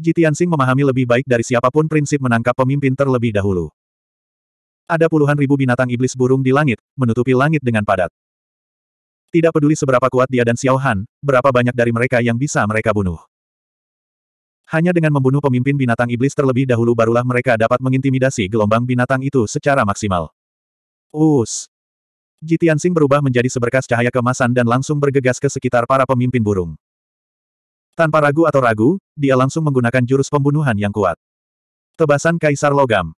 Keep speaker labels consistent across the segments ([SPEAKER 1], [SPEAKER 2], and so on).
[SPEAKER 1] Jitiansing memahami lebih baik dari siapapun prinsip menangkap pemimpin terlebih dahulu. Ada puluhan ribu binatang iblis burung di langit, menutupi langit dengan padat. Tidak peduli seberapa kuat dia dan Xiao Han, berapa banyak dari mereka yang bisa mereka bunuh. Hanya dengan membunuh pemimpin binatang iblis terlebih dahulu barulah mereka dapat mengintimidasi gelombang binatang itu secara maksimal. Us! Jitiansing berubah menjadi seberkas cahaya kemasan dan langsung bergegas ke sekitar para pemimpin burung. Tanpa ragu atau ragu, dia langsung menggunakan jurus pembunuhan yang kuat. Tebasan Kaisar Logam.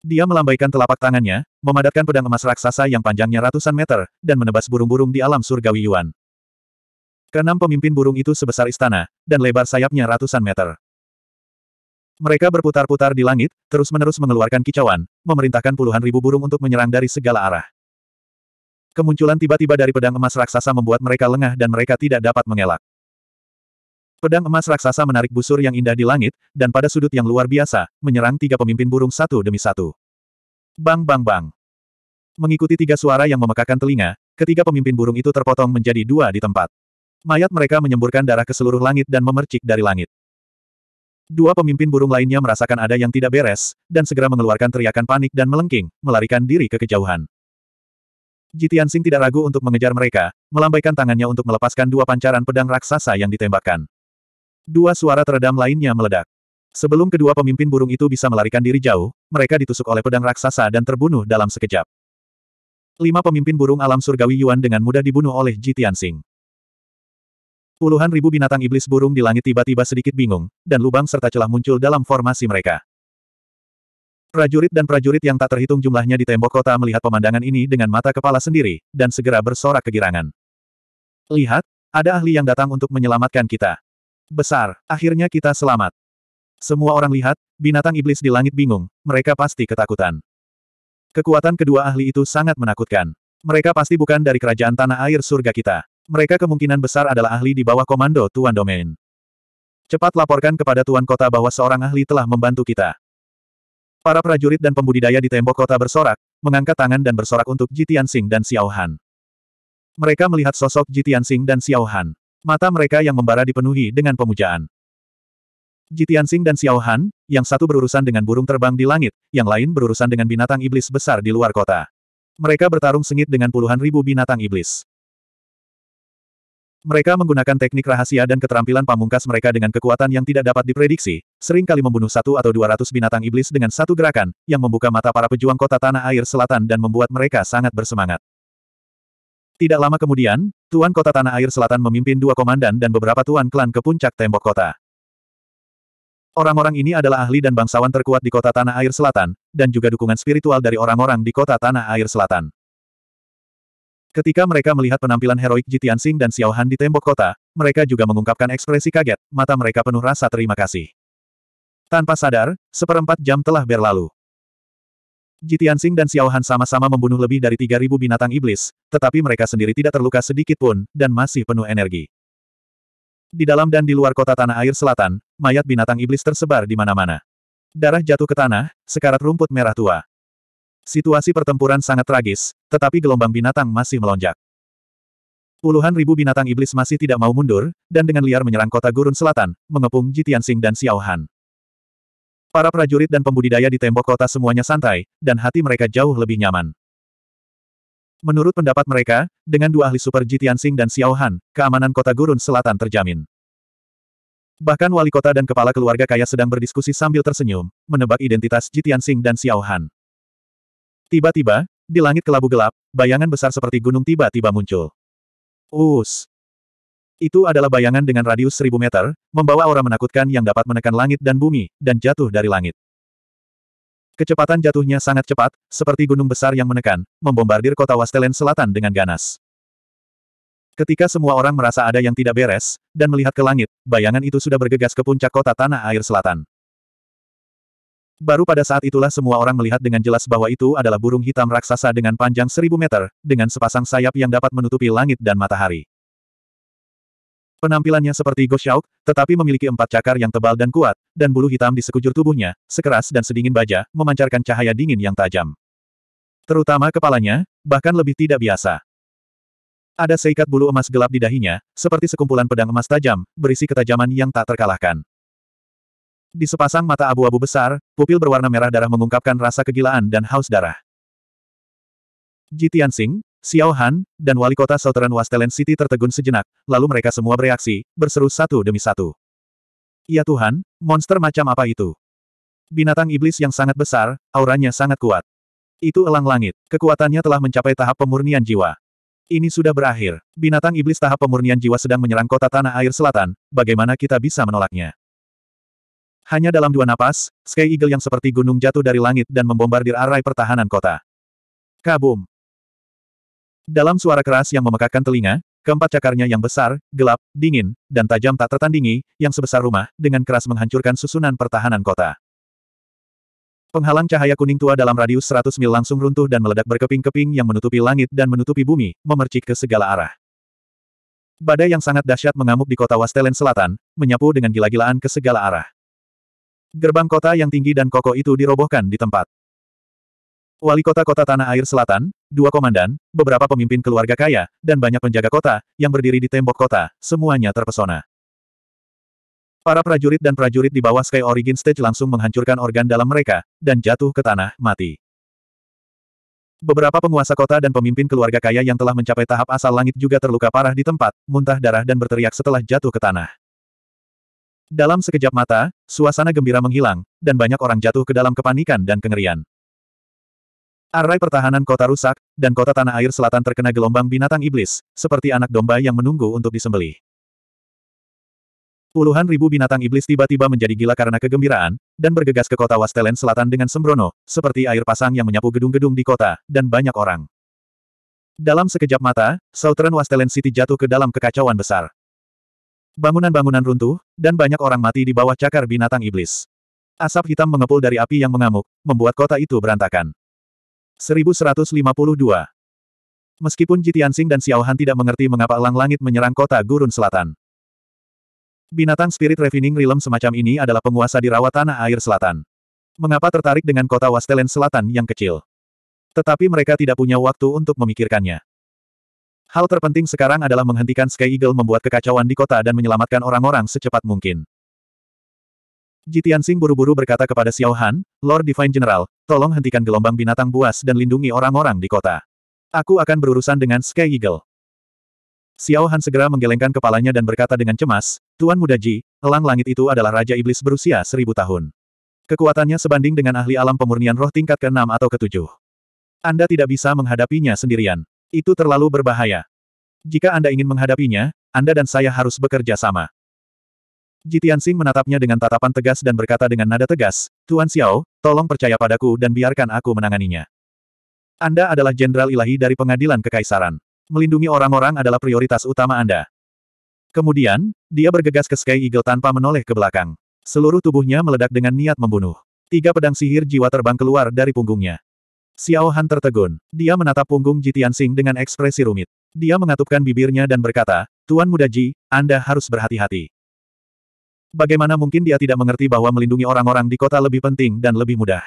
[SPEAKER 1] Dia melambaikan telapak tangannya, memadatkan pedang emas raksasa yang panjangnya ratusan meter, dan menebas burung-burung di alam surgawi Yuan. Kenam pemimpin burung itu sebesar istana, dan lebar sayapnya ratusan meter. Mereka berputar-putar di langit, terus-menerus mengeluarkan kicauan, memerintahkan puluhan ribu burung untuk menyerang dari segala arah. Kemunculan tiba-tiba dari pedang emas raksasa membuat mereka lengah dan mereka tidak dapat mengelak. Pedang emas raksasa menarik busur yang indah di langit, dan pada sudut yang luar biasa, menyerang tiga pemimpin burung satu demi satu. Bang bang bang. Mengikuti tiga suara yang memekakan telinga, ketiga pemimpin burung itu terpotong menjadi dua di tempat. Mayat mereka menyemburkan darah ke seluruh langit dan memercik dari langit. Dua pemimpin burung lainnya merasakan ada yang tidak beres, dan segera mengeluarkan teriakan panik dan melengking, melarikan diri ke kejauhan. Jitian Sing tidak ragu untuk mengejar mereka, melambaikan tangannya untuk melepaskan dua pancaran pedang raksasa yang ditembakkan. Dua suara teredam lainnya meledak. Sebelum kedua pemimpin burung itu bisa melarikan diri jauh, mereka ditusuk oleh pedang raksasa dan terbunuh dalam sekejap. Lima pemimpin burung alam surgawi Yuan dengan mudah dibunuh oleh Ji Tianxing. Puluhan ribu binatang iblis burung di langit tiba-tiba sedikit bingung, dan lubang serta celah muncul dalam formasi mereka. Prajurit dan prajurit yang tak terhitung jumlahnya di tembok kota melihat pemandangan ini dengan mata kepala sendiri, dan segera bersorak kegirangan. Lihat, ada ahli yang datang untuk menyelamatkan kita. Besar, akhirnya kita selamat. Semua orang lihat, binatang iblis di langit bingung, mereka pasti ketakutan. Kekuatan kedua ahli itu sangat menakutkan. Mereka pasti bukan dari kerajaan tanah air surga kita. Mereka kemungkinan besar adalah ahli di bawah komando Tuan Domain. Cepat laporkan kepada Tuan Kota bahwa seorang ahli telah membantu kita. Para prajurit dan pembudidaya di tembok kota bersorak, mengangkat tangan dan bersorak untuk Jitian Sing dan Xiao Han. Mereka melihat sosok Jitian Sing dan Xiao Han. Mata mereka yang membara dipenuhi dengan pemujaan. Jitiansing dan Xiao Han, yang satu berurusan dengan burung terbang di langit, yang lain berurusan dengan binatang iblis besar di luar kota. Mereka bertarung sengit dengan puluhan ribu binatang iblis. Mereka menggunakan teknik rahasia dan keterampilan pamungkas mereka dengan kekuatan yang tidak dapat diprediksi, seringkali membunuh satu atau dua ratus binatang iblis dengan satu gerakan, yang membuka mata para pejuang kota tanah air selatan dan membuat mereka sangat bersemangat. Tidak lama kemudian, Tuan Kota Tanah Air Selatan memimpin dua komandan dan beberapa tuan klan ke puncak tembok kota. Orang-orang ini adalah ahli dan bangsawan terkuat di kota Tanah Air Selatan, dan juga dukungan spiritual dari orang-orang di kota Tanah Air Selatan. Ketika mereka melihat penampilan heroik Jitian Sing dan Xiao Han di tembok kota, mereka juga mengungkapkan ekspresi kaget, mata mereka penuh rasa terima kasih. Tanpa sadar, seperempat jam telah berlalu. Jitian Jitiansing dan Xiaohan sama-sama membunuh lebih dari 3.000 binatang iblis, tetapi mereka sendiri tidak terluka sedikit pun, dan masih penuh energi. Di dalam dan di luar kota Tanah Air Selatan, mayat binatang iblis tersebar di mana-mana. Darah jatuh ke tanah, sekarat rumput merah tua. Situasi pertempuran sangat tragis, tetapi gelombang binatang masih melonjak. Puluhan ribu binatang iblis masih tidak mau mundur, dan dengan liar menyerang kota gurun selatan, mengepung Jitian Jitiansing dan Xiaohan. Para prajurit dan pembudidaya di tembok kota semuanya santai, dan hati mereka jauh lebih nyaman. Menurut pendapat mereka, dengan dua ahli super Jitiansing dan Xiao Han, keamanan kota Gurun Selatan terjamin. Bahkan wali kota dan kepala keluarga kaya sedang berdiskusi sambil tersenyum, menebak identitas Jitiansing dan Xiao Han. Tiba-tiba, di langit kelabu gelap, bayangan besar seperti gunung tiba-tiba muncul. Us! Itu adalah bayangan dengan radius seribu meter, membawa aura menakutkan yang dapat menekan langit dan bumi, dan jatuh dari langit. Kecepatan jatuhnya sangat cepat, seperti gunung besar yang menekan, membombardir kota Wastelen Selatan dengan ganas. Ketika semua orang merasa ada yang tidak beres, dan melihat ke langit, bayangan itu sudah bergegas ke puncak kota Tanah Air Selatan. Baru pada saat itulah semua orang melihat dengan jelas bahwa itu adalah burung hitam raksasa dengan panjang seribu meter, dengan sepasang sayap yang dapat menutupi langit dan matahari. Penampilannya seperti Goshauk, tetapi memiliki empat cakar yang tebal dan kuat, dan bulu hitam di sekujur tubuhnya, sekeras dan sedingin baja, memancarkan cahaya dingin yang tajam. Terutama kepalanya, bahkan lebih tidak biasa. Ada seikat bulu emas gelap di dahinya, seperti sekumpulan pedang emas tajam, berisi ketajaman yang tak terkalahkan. Di sepasang mata abu-abu besar, pupil berwarna merah darah mengungkapkan rasa kegilaan dan haus darah. Jitian Sing, Xiao Han, dan wali kota Southern Wastelen City tertegun sejenak, lalu mereka semua bereaksi, berseru satu demi satu. Ya Tuhan, monster macam apa itu? Binatang iblis yang sangat besar, auranya sangat kuat. Itu elang langit, kekuatannya telah mencapai tahap pemurnian jiwa. Ini sudah berakhir, binatang iblis tahap pemurnian jiwa sedang menyerang kota tanah air selatan, bagaimana kita bisa menolaknya? Hanya dalam dua napas, Sky Eagle yang seperti gunung jatuh dari langit dan membombardir arai pertahanan kota. Kabum! Dalam suara keras yang memekakkan telinga, keempat cakarnya yang besar, gelap, dingin, dan tajam tak tertandingi, yang sebesar rumah, dengan keras menghancurkan susunan pertahanan kota. Penghalang cahaya kuning tua dalam radius 100 mil langsung runtuh dan meledak berkeping-keping yang menutupi langit dan menutupi bumi, memercik ke segala arah. Badai yang sangat dahsyat mengamuk di kota Wastelen Selatan, menyapu dengan gila-gilaan ke segala arah. Gerbang kota yang tinggi dan kokoh itu dirobohkan di tempat. Wali kota kota tanah air selatan, dua komandan, beberapa pemimpin keluarga kaya, dan banyak penjaga kota yang berdiri di tembok kota, semuanya terpesona. Para prajurit dan prajurit di bawah Sky Origin Stage langsung menghancurkan organ dalam mereka, dan jatuh ke tanah, mati. Beberapa penguasa kota dan pemimpin keluarga kaya yang telah mencapai tahap asal langit juga terluka parah di tempat, muntah darah dan berteriak setelah jatuh ke tanah. Dalam sekejap mata, suasana gembira menghilang, dan banyak orang jatuh ke dalam kepanikan dan kengerian. Arai pertahanan kota rusak, dan kota tanah air selatan terkena gelombang binatang iblis, seperti anak domba yang menunggu untuk disembelih. Puluhan ribu binatang iblis tiba-tiba menjadi gila karena kegembiraan, dan bergegas ke kota Wastelen Selatan dengan sembrono, seperti air pasang yang menyapu gedung-gedung di kota, dan banyak orang. Dalam sekejap mata, Southern Wastelen City jatuh ke dalam kekacauan besar. Bangunan-bangunan runtuh, dan banyak orang mati di bawah cakar binatang iblis. Asap hitam mengepul dari api yang mengamuk, membuat kota itu berantakan. 1152. Meskipun Jitiansing dan Xiao Han tidak mengerti mengapa elang langit menyerang kota gurun selatan. Binatang spirit revening realm semacam ini adalah penguasa di rawa tanah air selatan. Mengapa tertarik dengan kota Wastelen selatan yang kecil? Tetapi mereka tidak punya waktu untuk memikirkannya. Hal terpenting sekarang adalah menghentikan Sky Eagle membuat kekacauan di kota dan menyelamatkan orang-orang secepat mungkin. Jitian Sing buru-buru berkata kepada Xiao Han, Lord Divine General, tolong hentikan gelombang binatang buas dan lindungi orang-orang di kota. Aku akan berurusan dengan Sky Eagle. Xiao Han segera menggelengkan kepalanya dan berkata dengan cemas, Tuan Muda Ji, elang langit itu adalah Raja Iblis berusia seribu tahun. Kekuatannya sebanding dengan ahli alam pemurnian roh tingkat ke-6 atau ke-7. Anda tidak bisa menghadapinya sendirian. Itu terlalu berbahaya. Jika Anda ingin menghadapinya, Anda dan saya harus bekerja sama. Jitian Xing menatapnya dengan tatapan tegas dan berkata dengan nada tegas, Tuan Xiao, tolong percaya padaku dan biarkan aku menanganinya. Anda adalah jenderal ilahi dari pengadilan kekaisaran. Melindungi orang-orang adalah prioritas utama Anda. Kemudian, dia bergegas ke Sky Eagle tanpa menoleh ke belakang. Seluruh tubuhnya meledak dengan niat membunuh. Tiga pedang sihir jiwa terbang keluar dari punggungnya. Xiao Han tertegun. Dia menatap punggung Jitian Xing dengan ekspresi rumit. Dia mengatupkan bibirnya dan berkata, Tuan Muda Ji, Anda harus berhati-hati. Bagaimana mungkin dia tidak mengerti bahwa melindungi orang-orang di kota lebih penting dan lebih mudah?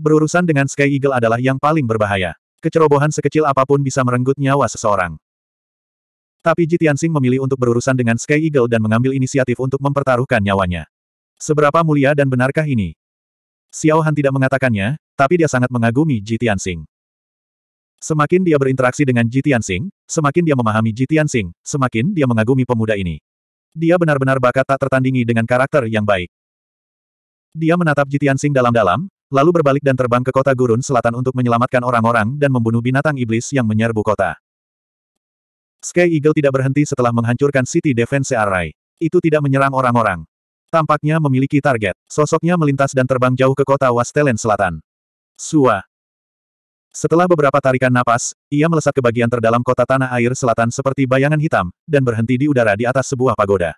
[SPEAKER 1] Berurusan dengan Sky Eagle adalah yang paling berbahaya. Kecerobohan sekecil apapun bisa merenggut nyawa seseorang. Tapi Tianxing memilih untuk berurusan dengan Sky Eagle dan mengambil inisiatif untuk mempertaruhkan nyawanya. Seberapa mulia dan benarkah ini? Xiao Han tidak mengatakannya, tapi dia sangat mengagumi Tianxing. Semakin dia berinteraksi dengan Tianxing, semakin dia memahami Tianxing, semakin dia mengagumi pemuda ini. Dia benar-benar bakat tak tertandingi dengan karakter yang baik. Dia menatap Jitian Sing dalam-dalam, lalu berbalik dan terbang ke kota gurun selatan untuk menyelamatkan orang-orang dan membunuh binatang iblis yang menyerbu kota. Sky Eagle tidak berhenti setelah menghancurkan City Defense Array. Itu tidak menyerang orang-orang. Tampaknya memiliki target. Sosoknya melintas dan terbang jauh ke kota Wastelen Selatan. Suah. Setelah beberapa tarikan napas, ia melesat ke bagian terdalam kota tanah air selatan seperti bayangan hitam, dan berhenti di udara di atas sebuah pagoda.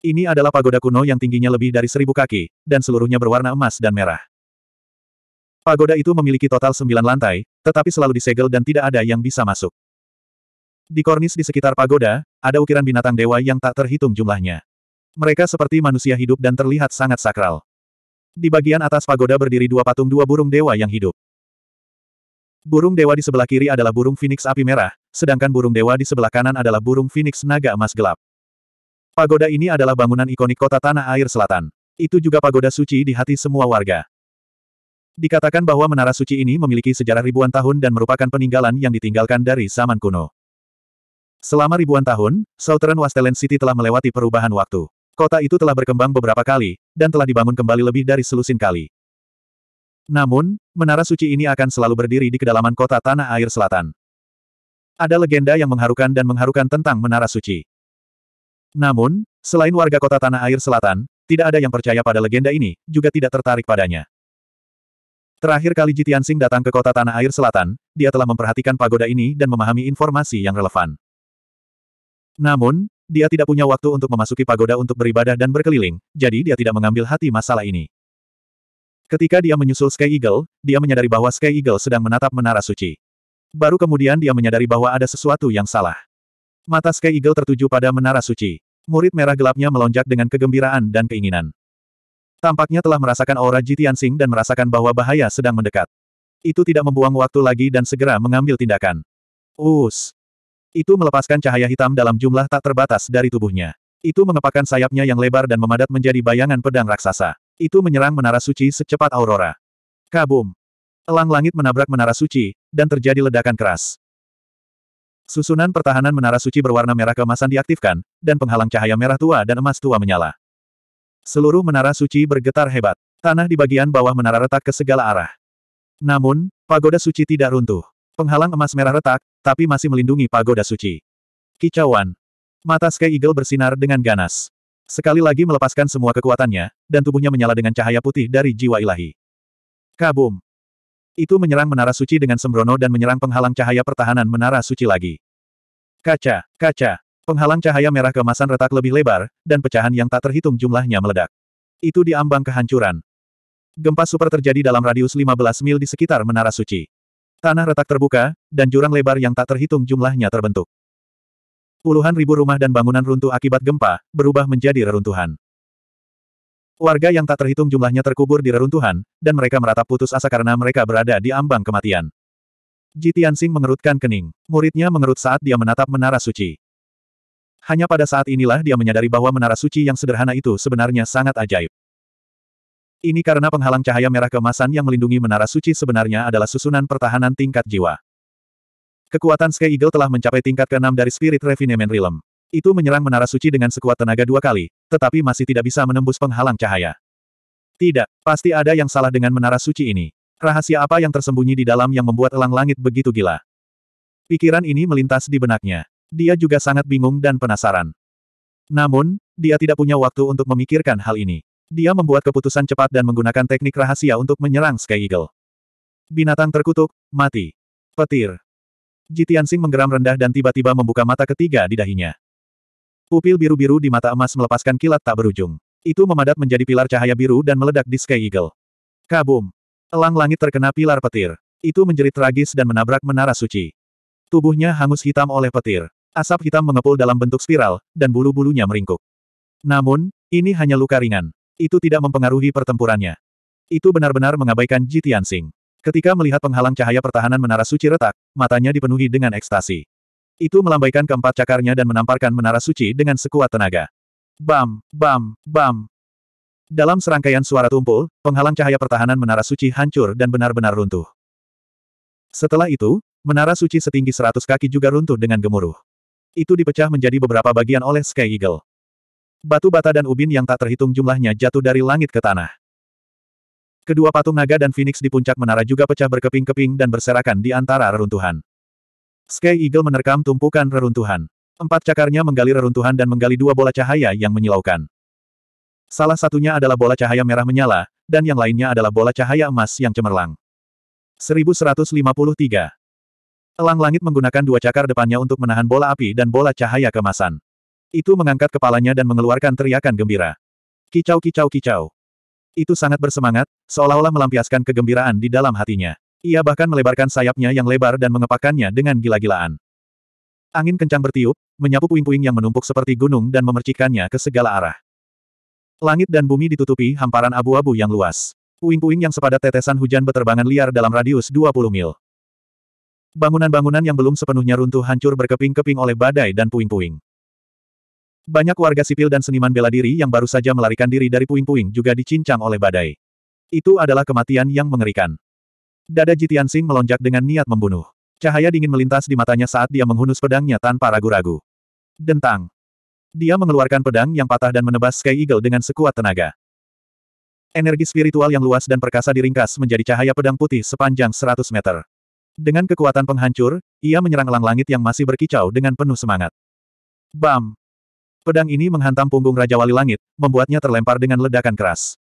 [SPEAKER 1] Ini adalah pagoda kuno yang tingginya lebih dari seribu kaki, dan seluruhnya berwarna emas dan merah. Pagoda itu memiliki total sembilan lantai, tetapi selalu disegel dan tidak ada yang bisa masuk. Di kornis di sekitar pagoda, ada ukiran binatang dewa yang tak terhitung jumlahnya. Mereka seperti manusia hidup dan terlihat sangat sakral. Di bagian atas pagoda berdiri dua patung dua burung dewa yang hidup. Burung dewa di sebelah kiri adalah burung Phoenix api merah, sedangkan burung dewa di sebelah kanan adalah burung Phoenix naga emas gelap. Pagoda ini adalah bangunan ikonik kota tanah air selatan. Itu juga pagoda suci di hati semua warga. Dikatakan bahwa menara suci ini memiliki sejarah ribuan tahun dan merupakan peninggalan yang ditinggalkan dari zaman kuno. Selama ribuan tahun, Southern Westland City telah melewati perubahan waktu. Kota itu telah berkembang beberapa kali, dan telah dibangun kembali lebih dari selusin kali. Namun, menara suci ini akan selalu berdiri di kedalaman kota Tanah Air Selatan. Ada legenda yang mengharukan dan mengharukan tentang menara suci. Namun, selain warga kota Tanah Air Selatan, tidak ada yang percaya pada legenda ini, juga tidak tertarik padanya. Terakhir kali Jitian Sing datang ke kota Tanah Air Selatan, dia telah memperhatikan pagoda ini dan memahami informasi yang relevan. Namun, dia tidak punya waktu untuk memasuki pagoda untuk beribadah dan berkeliling, jadi dia tidak mengambil hati masalah ini. Ketika dia menyusul Sky Eagle, dia menyadari bahwa Sky Eagle sedang menatap menara suci. Baru kemudian dia menyadari bahwa ada sesuatu yang salah. Mata Sky Eagle tertuju pada menara suci. Murid merah gelapnya melonjak dengan kegembiraan dan keinginan. Tampaknya telah merasakan aura Jitian Sing dan merasakan bahwa bahaya sedang mendekat. Itu tidak membuang waktu lagi dan segera mengambil tindakan. Us. Itu melepaskan cahaya hitam dalam jumlah tak terbatas dari tubuhnya. Itu mengepakkan sayapnya yang lebar dan memadat menjadi bayangan pedang raksasa. Itu menyerang menara suci secepat aurora. Kabum! Elang langit menabrak menara suci, dan terjadi ledakan keras. Susunan pertahanan menara suci berwarna merah kemasan diaktifkan, dan penghalang cahaya merah tua dan emas tua menyala. Seluruh menara suci bergetar hebat. Tanah di bagian bawah menara retak ke segala arah. Namun, pagoda suci tidak runtuh. Penghalang emas merah retak, tapi masih melindungi pagoda suci. Kicauan. Mata Sky Eagle bersinar dengan ganas. Sekali lagi melepaskan semua kekuatannya, dan tubuhnya menyala dengan cahaya putih dari jiwa ilahi. Kabum! Itu menyerang menara suci dengan sembrono dan menyerang penghalang cahaya pertahanan menara suci lagi. Kaca, kaca, penghalang cahaya merah kemasan retak lebih lebar, dan pecahan yang tak terhitung jumlahnya meledak. Itu diambang kehancuran. Gempa super terjadi dalam radius 15 mil di sekitar menara suci. Tanah retak terbuka, dan jurang lebar yang tak terhitung jumlahnya terbentuk. Puluhan ribu rumah dan bangunan runtuh akibat gempa, berubah menjadi reruntuhan. Warga yang tak terhitung jumlahnya terkubur di reruntuhan, dan mereka meratap putus asa karena mereka berada di ambang kematian. Jitian Sing mengerutkan kening. Muridnya mengerut saat dia menatap menara suci. Hanya pada saat inilah dia menyadari bahwa menara suci yang sederhana itu sebenarnya sangat ajaib. Ini karena penghalang cahaya merah kemasan yang melindungi menara suci sebenarnya adalah susunan pertahanan tingkat jiwa. Kekuatan Sky Eagle telah mencapai tingkat ke-6 dari Spirit Refinement Realm. Itu menyerang menara suci dengan sekuat tenaga dua kali, tetapi masih tidak bisa menembus penghalang cahaya. Tidak, pasti ada yang salah dengan menara suci ini. Rahasia apa yang tersembunyi di dalam yang membuat elang langit begitu gila? Pikiran ini melintas di benaknya. Dia juga sangat bingung dan penasaran. Namun, dia tidak punya waktu untuk memikirkan hal ini. Dia membuat keputusan cepat dan menggunakan teknik rahasia untuk menyerang Sky Eagle. Binatang terkutuk, mati. Petir. Jitian Sing menggeram rendah dan tiba-tiba membuka mata ketiga di dahinya. Pupil biru-biru di mata emas melepaskan kilat tak berujung. Itu memadat menjadi pilar cahaya biru dan meledak di Sky Eagle. Kabum! Elang langit terkena pilar petir. Itu menjerit tragis dan menabrak menara suci. Tubuhnya hangus hitam oleh petir. Asap hitam mengepul dalam bentuk spiral, dan bulu-bulunya meringkuk. Namun, ini hanya luka ringan. Itu tidak mempengaruhi pertempurannya. Itu benar-benar mengabaikan Jitian Sing. Ketika melihat penghalang cahaya pertahanan menara suci retak, matanya dipenuhi dengan ekstasi. Itu melambaikan keempat cakarnya dan menamparkan menara suci dengan sekuat tenaga. Bam, bam, bam. Dalam serangkaian suara tumpul, penghalang cahaya pertahanan menara suci hancur dan benar-benar runtuh. Setelah itu, menara suci setinggi seratus kaki juga runtuh dengan gemuruh. Itu dipecah menjadi beberapa bagian oleh Sky Eagle. Batu bata dan ubin yang tak terhitung jumlahnya jatuh dari langit ke tanah. Kedua patung naga dan Phoenix di puncak menara juga pecah berkeping-keping dan berserakan di antara reruntuhan. Sky Eagle menerkam tumpukan reruntuhan. Empat cakarnya menggali reruntuhan dan menggali dua bola cahaya yang menyilaukan. Salah satunya adalah bola cahaya merah menyala, dan yang lainnya adalah bola cahaya emas yang cemerlang. 1153. Elang Langit menggunakan dua cakar depannya untuk menahan bola api dan bola cahaya kemasan. Itu mengangkat kepalanya dan mengeluarkan teriakan gembira. Kicau kicau kicau. Itu sangat bersemangat, seolah-olah melampiaskan kegembiraan di dalam hatinya. Ia bahkan melebarkan sayapnya yang lebar dan mengepakkannya dengan gila-gilaan. Angin kencang bertiup, menyapu puing-puing yang menumpuk seperti gunung dan memercikkannya ke segala arah. Langit dan bumi ditutupi hamparan abu-abu yang luas. Puing-puing yang sepadat tetesan hujan beterbangan liar dalam radius 20 mil. Bangunan-bangunan yang belum sepenuhnya runtuh hancur berkeping-keping oleh badai dan puing-puing. Banyak warga sipil dan seniman bela diri yang baru saja melarikan diri dari puing-puing juga dicincang oleh badai. Itu adalah kematian yang mengerikan. Dada Jitian Sing melonjak dengan niat membunuh. Cahaya dingin melintas di matanya saat dia menghunus pedangnya tanpa ragu-ragu. Dentang. Dia mengeluarkan pedang yang patah dan menebas Sky Eagle dengan sekuat tenaga. Energi spiritual yang luas dan perkasa diringkas menjadi cahaya pedang putih sepanjang 100 meter. Dengan kekuatan penghancur, ia menyerang elang langit yang masih berkicau dengan penuh semangat. Bam! Pedang ini menghantam punggung Raja Wali Langit, membuatnya terlempar dengan ledakan keras.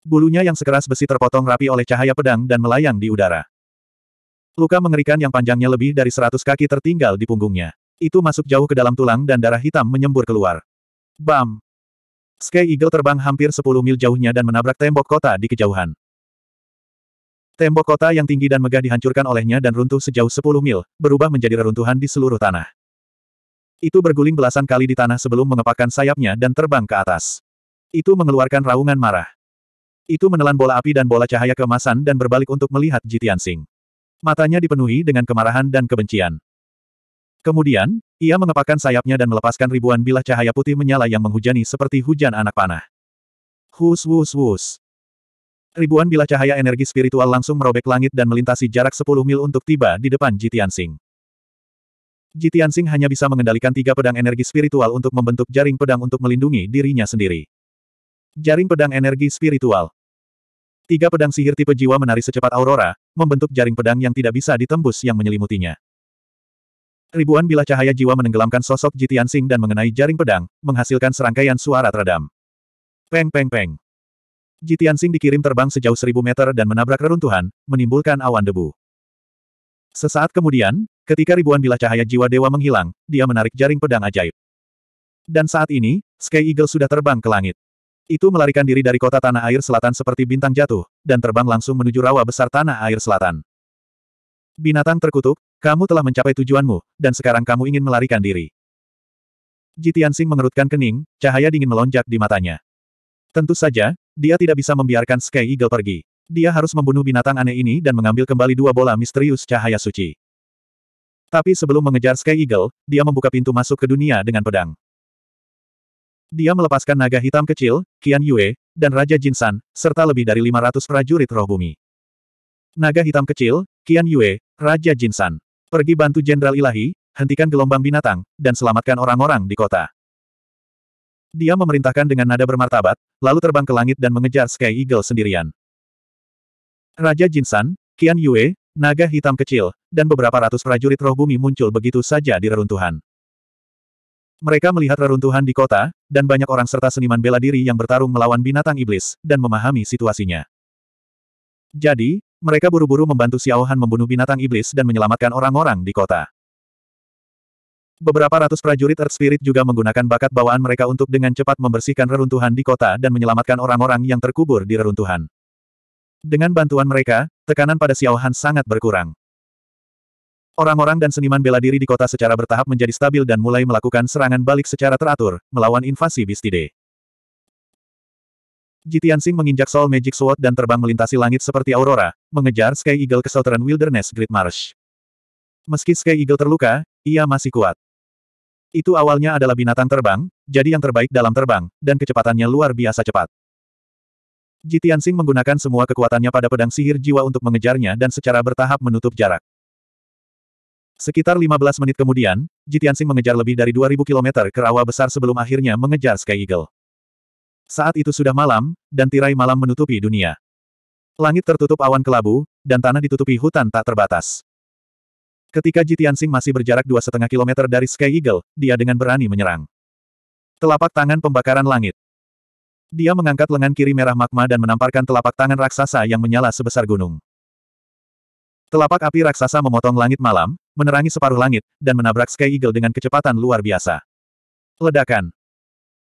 [SPEAKER 1] Bulunya yang sekeras besi terpotong rapi oleh cahaya pedang dan melayang di udara. Luka mengerikan yang panjangnya lebih dari seratus kaki tertinggal di punggungnya. Itu masuk jauh ke dalam tulang dan darah hitam menyembur keluar. Bam! Sky Eagle terbang hampir sepuluh mil jauhnya dan menabrak tembok kota di kejauhan. Tembok kota yang tinggi dan megah dihancurkan olehnya dan runtuh sejauh sepuluh mil, berubah menjadi reruntuhan di seluruh tanah. Itu berguling belasan kali di tanah sebelum mengepakkan sayapnya dan terbang ke atas. Itu mengeluarkan raungan marah. Itu menelan bola api dan bola cahaya kemasan dan berbalik untuk melihat Jitian Sing. Matanya dipenuhi dengan kemarahan dan kebencian. Kemudian, ia mengepakkan sayapnya dan melepaskan ribuan bilah cahaya putih menyala yang menghujani seperti hujan anak panah. Hus wus wus. Ribuan bilah cahaya energi spiritual langsung merobek langit dan melintasi jarak 10 mil untuk tiba di depan Jitian Sing. Jitian Sing hanya bisa mengendalikan tiga pedang energi spiritual untuk membentuk jaring pedang untuk melindungi dirinya sendiri. Jaring pedang energi spiritual. Tiga pedang sihir tipe jiwa menari secepat aurora, membentuk jaring pedang yang tidak bisa ditembus yang menyelimutinya. Ribuan bilah cahaya jiwa menenggelamkan sosok Jitian Sing dan mengenai jaring pedang, menghasilkan serangkaian suara teredam. Peng peng peng. Jitian Sing dikirim terbang sejauh seribu meter dan menabrak reruntuhan, menimbulkan awan debu. Sesaat kemudian, ketika ribuan bilah cahaya jiwa dewa menghilang, dia menarik jaring pedang ajaib. Dan saat ini, Sky Eagle sudah terbang ke langit. Itu melarikan diri dari kota tanah air selatan seperti bintang jatuh, dan terbang langsung menuju rawa besar tanah air selatan. Binatang terkutuk, kamu telah mencapai tujuanmu, dan sekarang kamu ingin melarikan diri. Jitian Sing mengerutkan kening, cahaya dingin melonjak di matanya. Tentu saja, dia tidak bisa membiarkan Sky Eagle pergi. Dia harus membunuh binatang aneh ini dan mengambil kembali dua bola misterius cahaya suci. Tapi sebelum mengejar Sky Eagle, dia membuka pintu masuk ke dunia dengan pedang. Dia melepaskan naga hitam kecil, Qian Yue, dan Raja Jinsan, serta lebih dari 500 prajurit roh bumi. Naga hitam kecil, Qian Yue, Raja Jinsan. Pergi bantu Jenderal Ilahi, hentikan gelombang binatang, dan selamatkan orang-orang di kota. Dia memerintahkan dengan nada bermartabat, lalu terbang ke langit dan mengejar Sky Eagle sendirian. Raja Jinsan, Qian Yue, naga hitam kecil, dan beberapa ratus prajurit roh bumi muncul begitu saja di reruntuhan. Mereka melihat reruntuhan di kota, dan banyak orang serta seniman bela diri yang bertarung melawan binatang iblis, dan memahami situasinya. Jadi, mereka buru-buru membantu Xiao Han membunuh binatang iblis dan menyelamatkan orang-orang di kota. Beberapa ratus prajurit Earth Spirit juga menggunakan bakat bawaan mereka untuk dengan cepat membersihkan reruntuhan di kota dan menyelamatkan orang-orang yang terkubur di reruntuhan. Dengan bantuan mereka, tekanan pada Xiao Han sangat berkurang. Orang-orang dan seniman bela diri di kota secara bertahap menjadi stabil dan mulai melakukan serangan balik secara teratur, melawan invasi Bistide. Jitiansing menginjak Soul Magic Sword dan terbang melintasi langit seperti aurora, mengejar Sky Eagle ke Southern Wilderness Great Marsh. Meski Sky Eagle terluka, ia masih kuat. Itu awalnya adalah binatang terbang, jadi yang terbaik dalam terbang, dan kecepatannya luar biasa cepat. Jitian Sing menggunakan semua kekuatannya pada pedang sihir jiwa untuk mengejarnya dan secara bertahap menutup jarak. Sekitar 15 menit kemudian, Jitian Sing mengejar lebih dari 2000 km ke rawa besar sebelum akhirnya mengejar Sky Eagle. Saat itu sudah malam, dan tirai malam menutupi dunia. Langit tertutup awan kelabu, dan tanah ditutupi hutan tak terbatas. Ketika Jitian Sing masih berjarak dua setengah kilometer dari Sky Eagle, dia dengan berani menyerang. Telapak tangan pembakaran langit. Dia mengangkat lengan kiri merah magma dan menamparkan telapak tangan raksasa yang menyala sebesar gunung. Telapak api raksasa memotong langit malam, menerangi separuh langit, dan menabrak Sky Eagle dengan kecepatan luar biasa. Ledakan.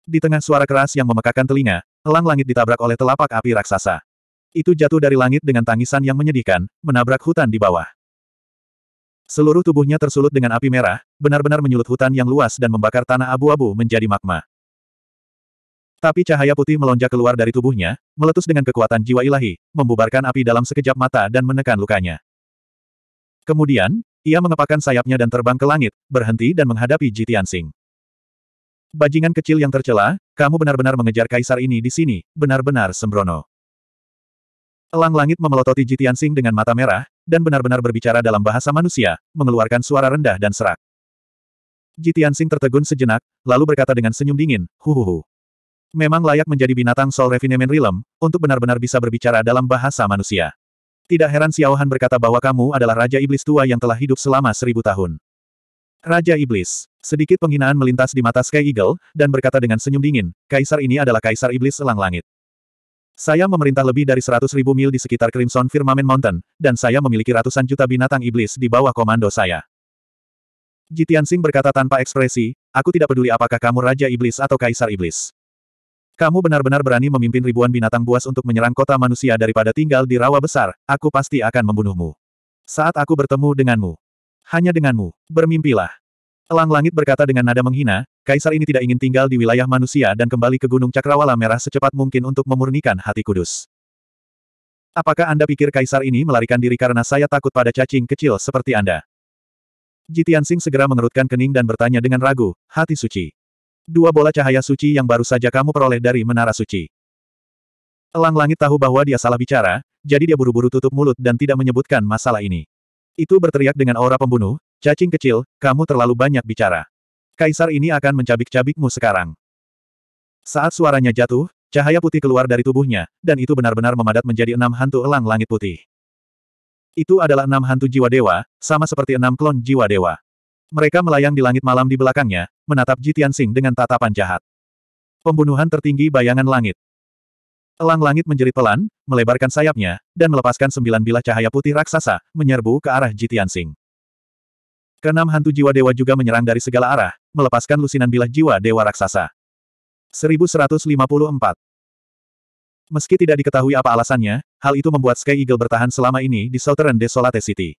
[SPEAKER 1] Di tengah suara keras yang memekakan telinga, elang langit ditabrak oleh telapak api raksasa. Itu jatuh dari langit dengan tangisan yang menyedihkan, menabrak hutan di bawah. Seluruh tubuhnya tersulut dengan api merah, benar-benar menyulut hutan yang luas dan membakar tanah abu-abu menjadi magma. Tapi cahaya putih melonjak keluar dari tubuhnya, meletus dengan kekuatan jiwa ilahi, membubarkan api dalam sekejap mata dan menekan lukanya. Kemudian, ia mengepakkan sayapnya dan terbang ke langit, berhenti dan menghadapi Jitian Sing. Bajingan kecil yang tercela, kamu benar-benar mengejar kaisar ini di sini, benar-benar sembrono. Elang langit memelototi Jitian Sing dengan mata merah, dan benar-benar berbicara dalam bahasa manusia, mengeluarkan suara rendah dan serak. Jitian Sing tertegun sejenak, lalu berkata dengan senyum dingin, huhuhu. Memang layak menjadi binatang Soul Refinement Realm, untuk benar-benar bisa berbicara dalam bahasa manusia. Tidak heran Xiao Han berkata bahwa kamu adalah Raja Iblis tua yang telah hidup selama seribu tahun. Raja Iblis. Sedikit penghinaan melintas di mata Sky Eagle, dan berkata dengan senyum dingin, Kaisar ini adalah Kaisar Iblis selang Langit. Saya memerintah lebih dari seratus ribu mil di sekitar Crimson Firmament Mountain, dan saya memiliki ratusan juta binatang iblis di bawah komando saya. Jitian Singh berkata tanpa ekspresi, aku tidak peduli apakah kamu Raja Iblis atau Kaisar Iblis. Kamu benar-benar berani memimpin ribuan binatang buas untuk menyerang kota manusia daripada tinggal di rawa besar, aku pasti akan membunuhmu. Saat aku bertemu denganmu. Hanya denganmu, bermimpilah. Elang Langit berkata dengan nada menghina, Kaisar ini tidak ingin tinggal di wilayah manusia dan kembali ke Gunung Cakrawala Merah secepat mungkin untuk memurnikan hati kudus. Apakah Anda pikir Kaisar ini melarikan diri karena saya takut pada cacing kecil seperti Anda? Jitian Singh segera mengerutkan kening dan bertanya dengan ragu, hati suci. Dua bola cahaya suci yang baru saja kamu peroleh dari menara suci. Elang langit tahu bahwa dia salah bicara, jadi dia buru-buru tutup mulut dan tidak menyebutkan masalah ini. Itu berteriak dengan aura pembunuh, cacing kecil, kamu terlalu banyak bicara. Kaisar ini akan mencabik-cabikmu sekarang. Saat suaranya jatuh, cahaya putih keluar dari tubuhnya, dan itu benar-benar memadat menjadi enam hantu elang langit putih. Itu adalah enam hantu jiwa dewa, sama seperti enam klon jiwa dewa. Mereka melayang di langit malam di belakangnya, menatap Jitian Sing dengan tatapan jahat. Pembunuhan tertinggi bayangan langit. Elang langit menjerit pelan, melebarkan sayapnya, dan melepaskan sembilan bilah cahaya putih raksasa, menyerbu ke arah Jitian Sing. Kenam hantu jiwa dewa juga menyerang dari segala arah, melepaskan lusinan bilah jiwa dewa raksasa. 1154 Meski tidak diketahui apa alasannya, hal itu membuat Sky Eagle bertahan selama ini di Southern Desolate City.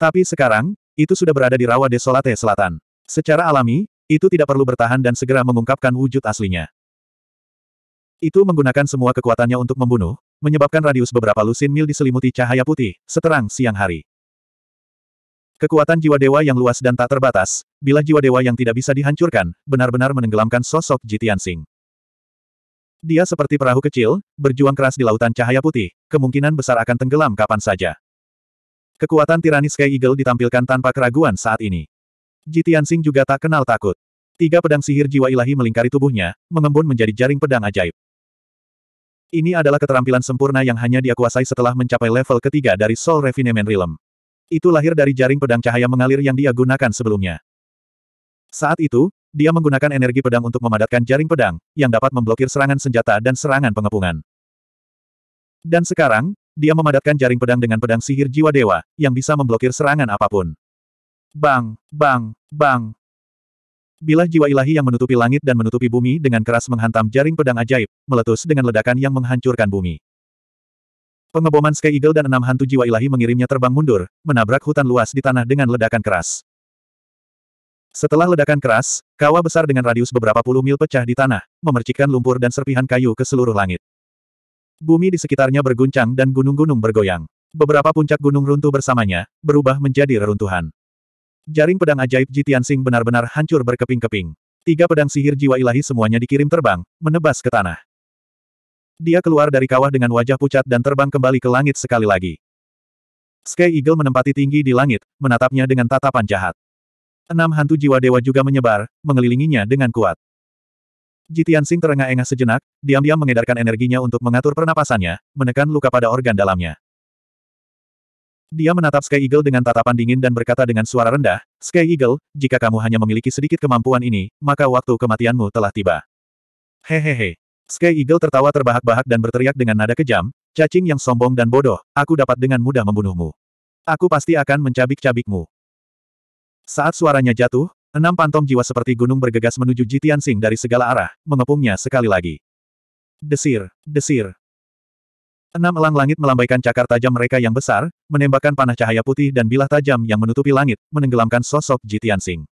[SPEAKER 1] Tapi sekarang, itu sudah berada di rawa desolate selatan. Secara alami, itu tidak perlu bertahan dan segera mengungkapkan wujud aslinya. Itu menggunakan semua kekuatannya untuk membunuh, menyebabkan radius beberapa lusin mil diselimuti cahaya putih, seterang siang hari. Kekuatan jiwa dewa yang luas dan tak terbatas, bila jiwa dewa yang tidak bisa dihancurkan, benar-benar menenggelamkan sosok Jitian Sing. Dia seperti perahu kecil, berjuang keras di lautan cahaya putih, kemungkinan besar akan tenggelam kapan saja. Kekuatan tirani Sky Eagle ditampilkan tanpa keraguan saat ini. Jitiansing juga tak kenal takut. Tiga pedang sihir jiwa ilahi melingkari tubuhnya, mengembun menjadi jaring pedang ajaib. Ini adalah keterampilan sempurna yang hanya dia kuasai setelah mencapai level ketiga dari Soul Refinement Realm. Itu lahir dari jaring pedang cahaya mengalir yang dia gunakan sebelumnya. Saat itu, dia menggunakan energi pedang untuk memadatkan jaring pedang, yang dapat memblokir serangan senjata dan serangan pengepungan. Dan sekarang, dia memadatkan jaring pedang dengan pedang sihir jiwa dewa, yang bisa memblokir serangan apapun. Bang, bang, bang. Bilah jiwa ilahi yang menutupi langit dan menutupi bumi dengan keras menghantam jaring pedang ajaib, meletus dengan ledakan yang menghancurkan bumi. Pengeboman Sky Eagle dan enam hantu jiwa ilahi mengirimnya terbang mundur, menabrak hutan luas di tanah dengan ledakan keras. Setelah ledakan keras, kawah besar dengan radius beberapa puluh mil pecah di tanah, memercikkan lumpur dan serpihan kayu ke seluruh langit. Bumi di sekitarnya berguncang dan gunung-gunung bergoyang. Beberapa puncak gunung runtuh bersamanya, berubah menjadi reruntuhan. Jaring pedang ajaib Jitian Sing benar-benar hancur berkeping-keping. Tiga pedang sihir jiwa ilahi semuanya dikirim terbang, menebas ke tanah. Dia keluar dari kawah dengan wajah pucat dan terbang kembali ke langit sekali lagi. Sky Eagle menempati tinggi di langit, menatapnya dengan tatapan jahat. Enam hantu jiwa dewa juga menyebar, mengelilinginya dengan kuat. Jitian Sing terengah-engah sejenak, diam-diam mengedarkan energinya untuk mengatur pernapasannya, menekan luka pada organ dalamnya. Dia menatap Sky Eagle dengan tatapan dingin dan berkata dengan suara rendah, Sky Eagle, jika kamu hanya memiliki sedikit kemampuan ini, maka waktu kematianmu telah tiba. Hehehe. Sky Eagle tertawa terbahak-bahak dan berteriak dengan nada kejam, cacing yang sombong dan bodoh, aku dapat dengan mudah membunuhmu. Aku pasti akan mencabik-cabikmu. Saat suaranya jatuh, Enam pantom jiwa seperti gunung bergegas menuju Ji Tianxing dari segala arah, mengepungnya sekali lagi. Desir, desir. Enam elang langit melambaikan cakar tajam mereka yang besar, menembakkan panah cahaya putih dan bilah tajam yang menutupi langit, menenggelamkan sosok Ji Tianxing.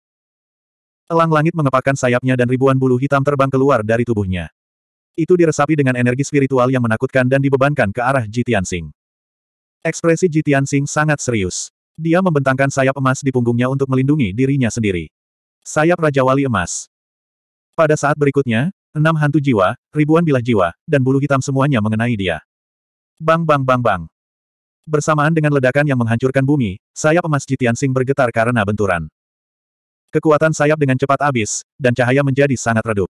[SPEAKER 1] Elang langit mengepakkan sayapnya dan ribuan bulu hitam terbang keluar dari tubuhnya. Itu diresapi dengan energi spiritual yang menakutkan dan dibebankan ke arah Ji Tianxing. Ekspresi Ji Tianxing sangat serius. Dia membentangkan sayap emas di punggungnya untuk melindungi dirinya sendiri. Sayap Raja Wali Emas. Pada saat berikutnya, enam hantu jiwa, ribuan bilah jiwa, dan bulu hitam semuanya mengenai dia. Bang bang bang bang. Bersamaan dengan ledakan yang menghancurkan bumi, sayap emas Jitian Sing bergetar karena benturan. Kekuatan sayap dengan cepat habis, dan cahaya menjadi sangat redup.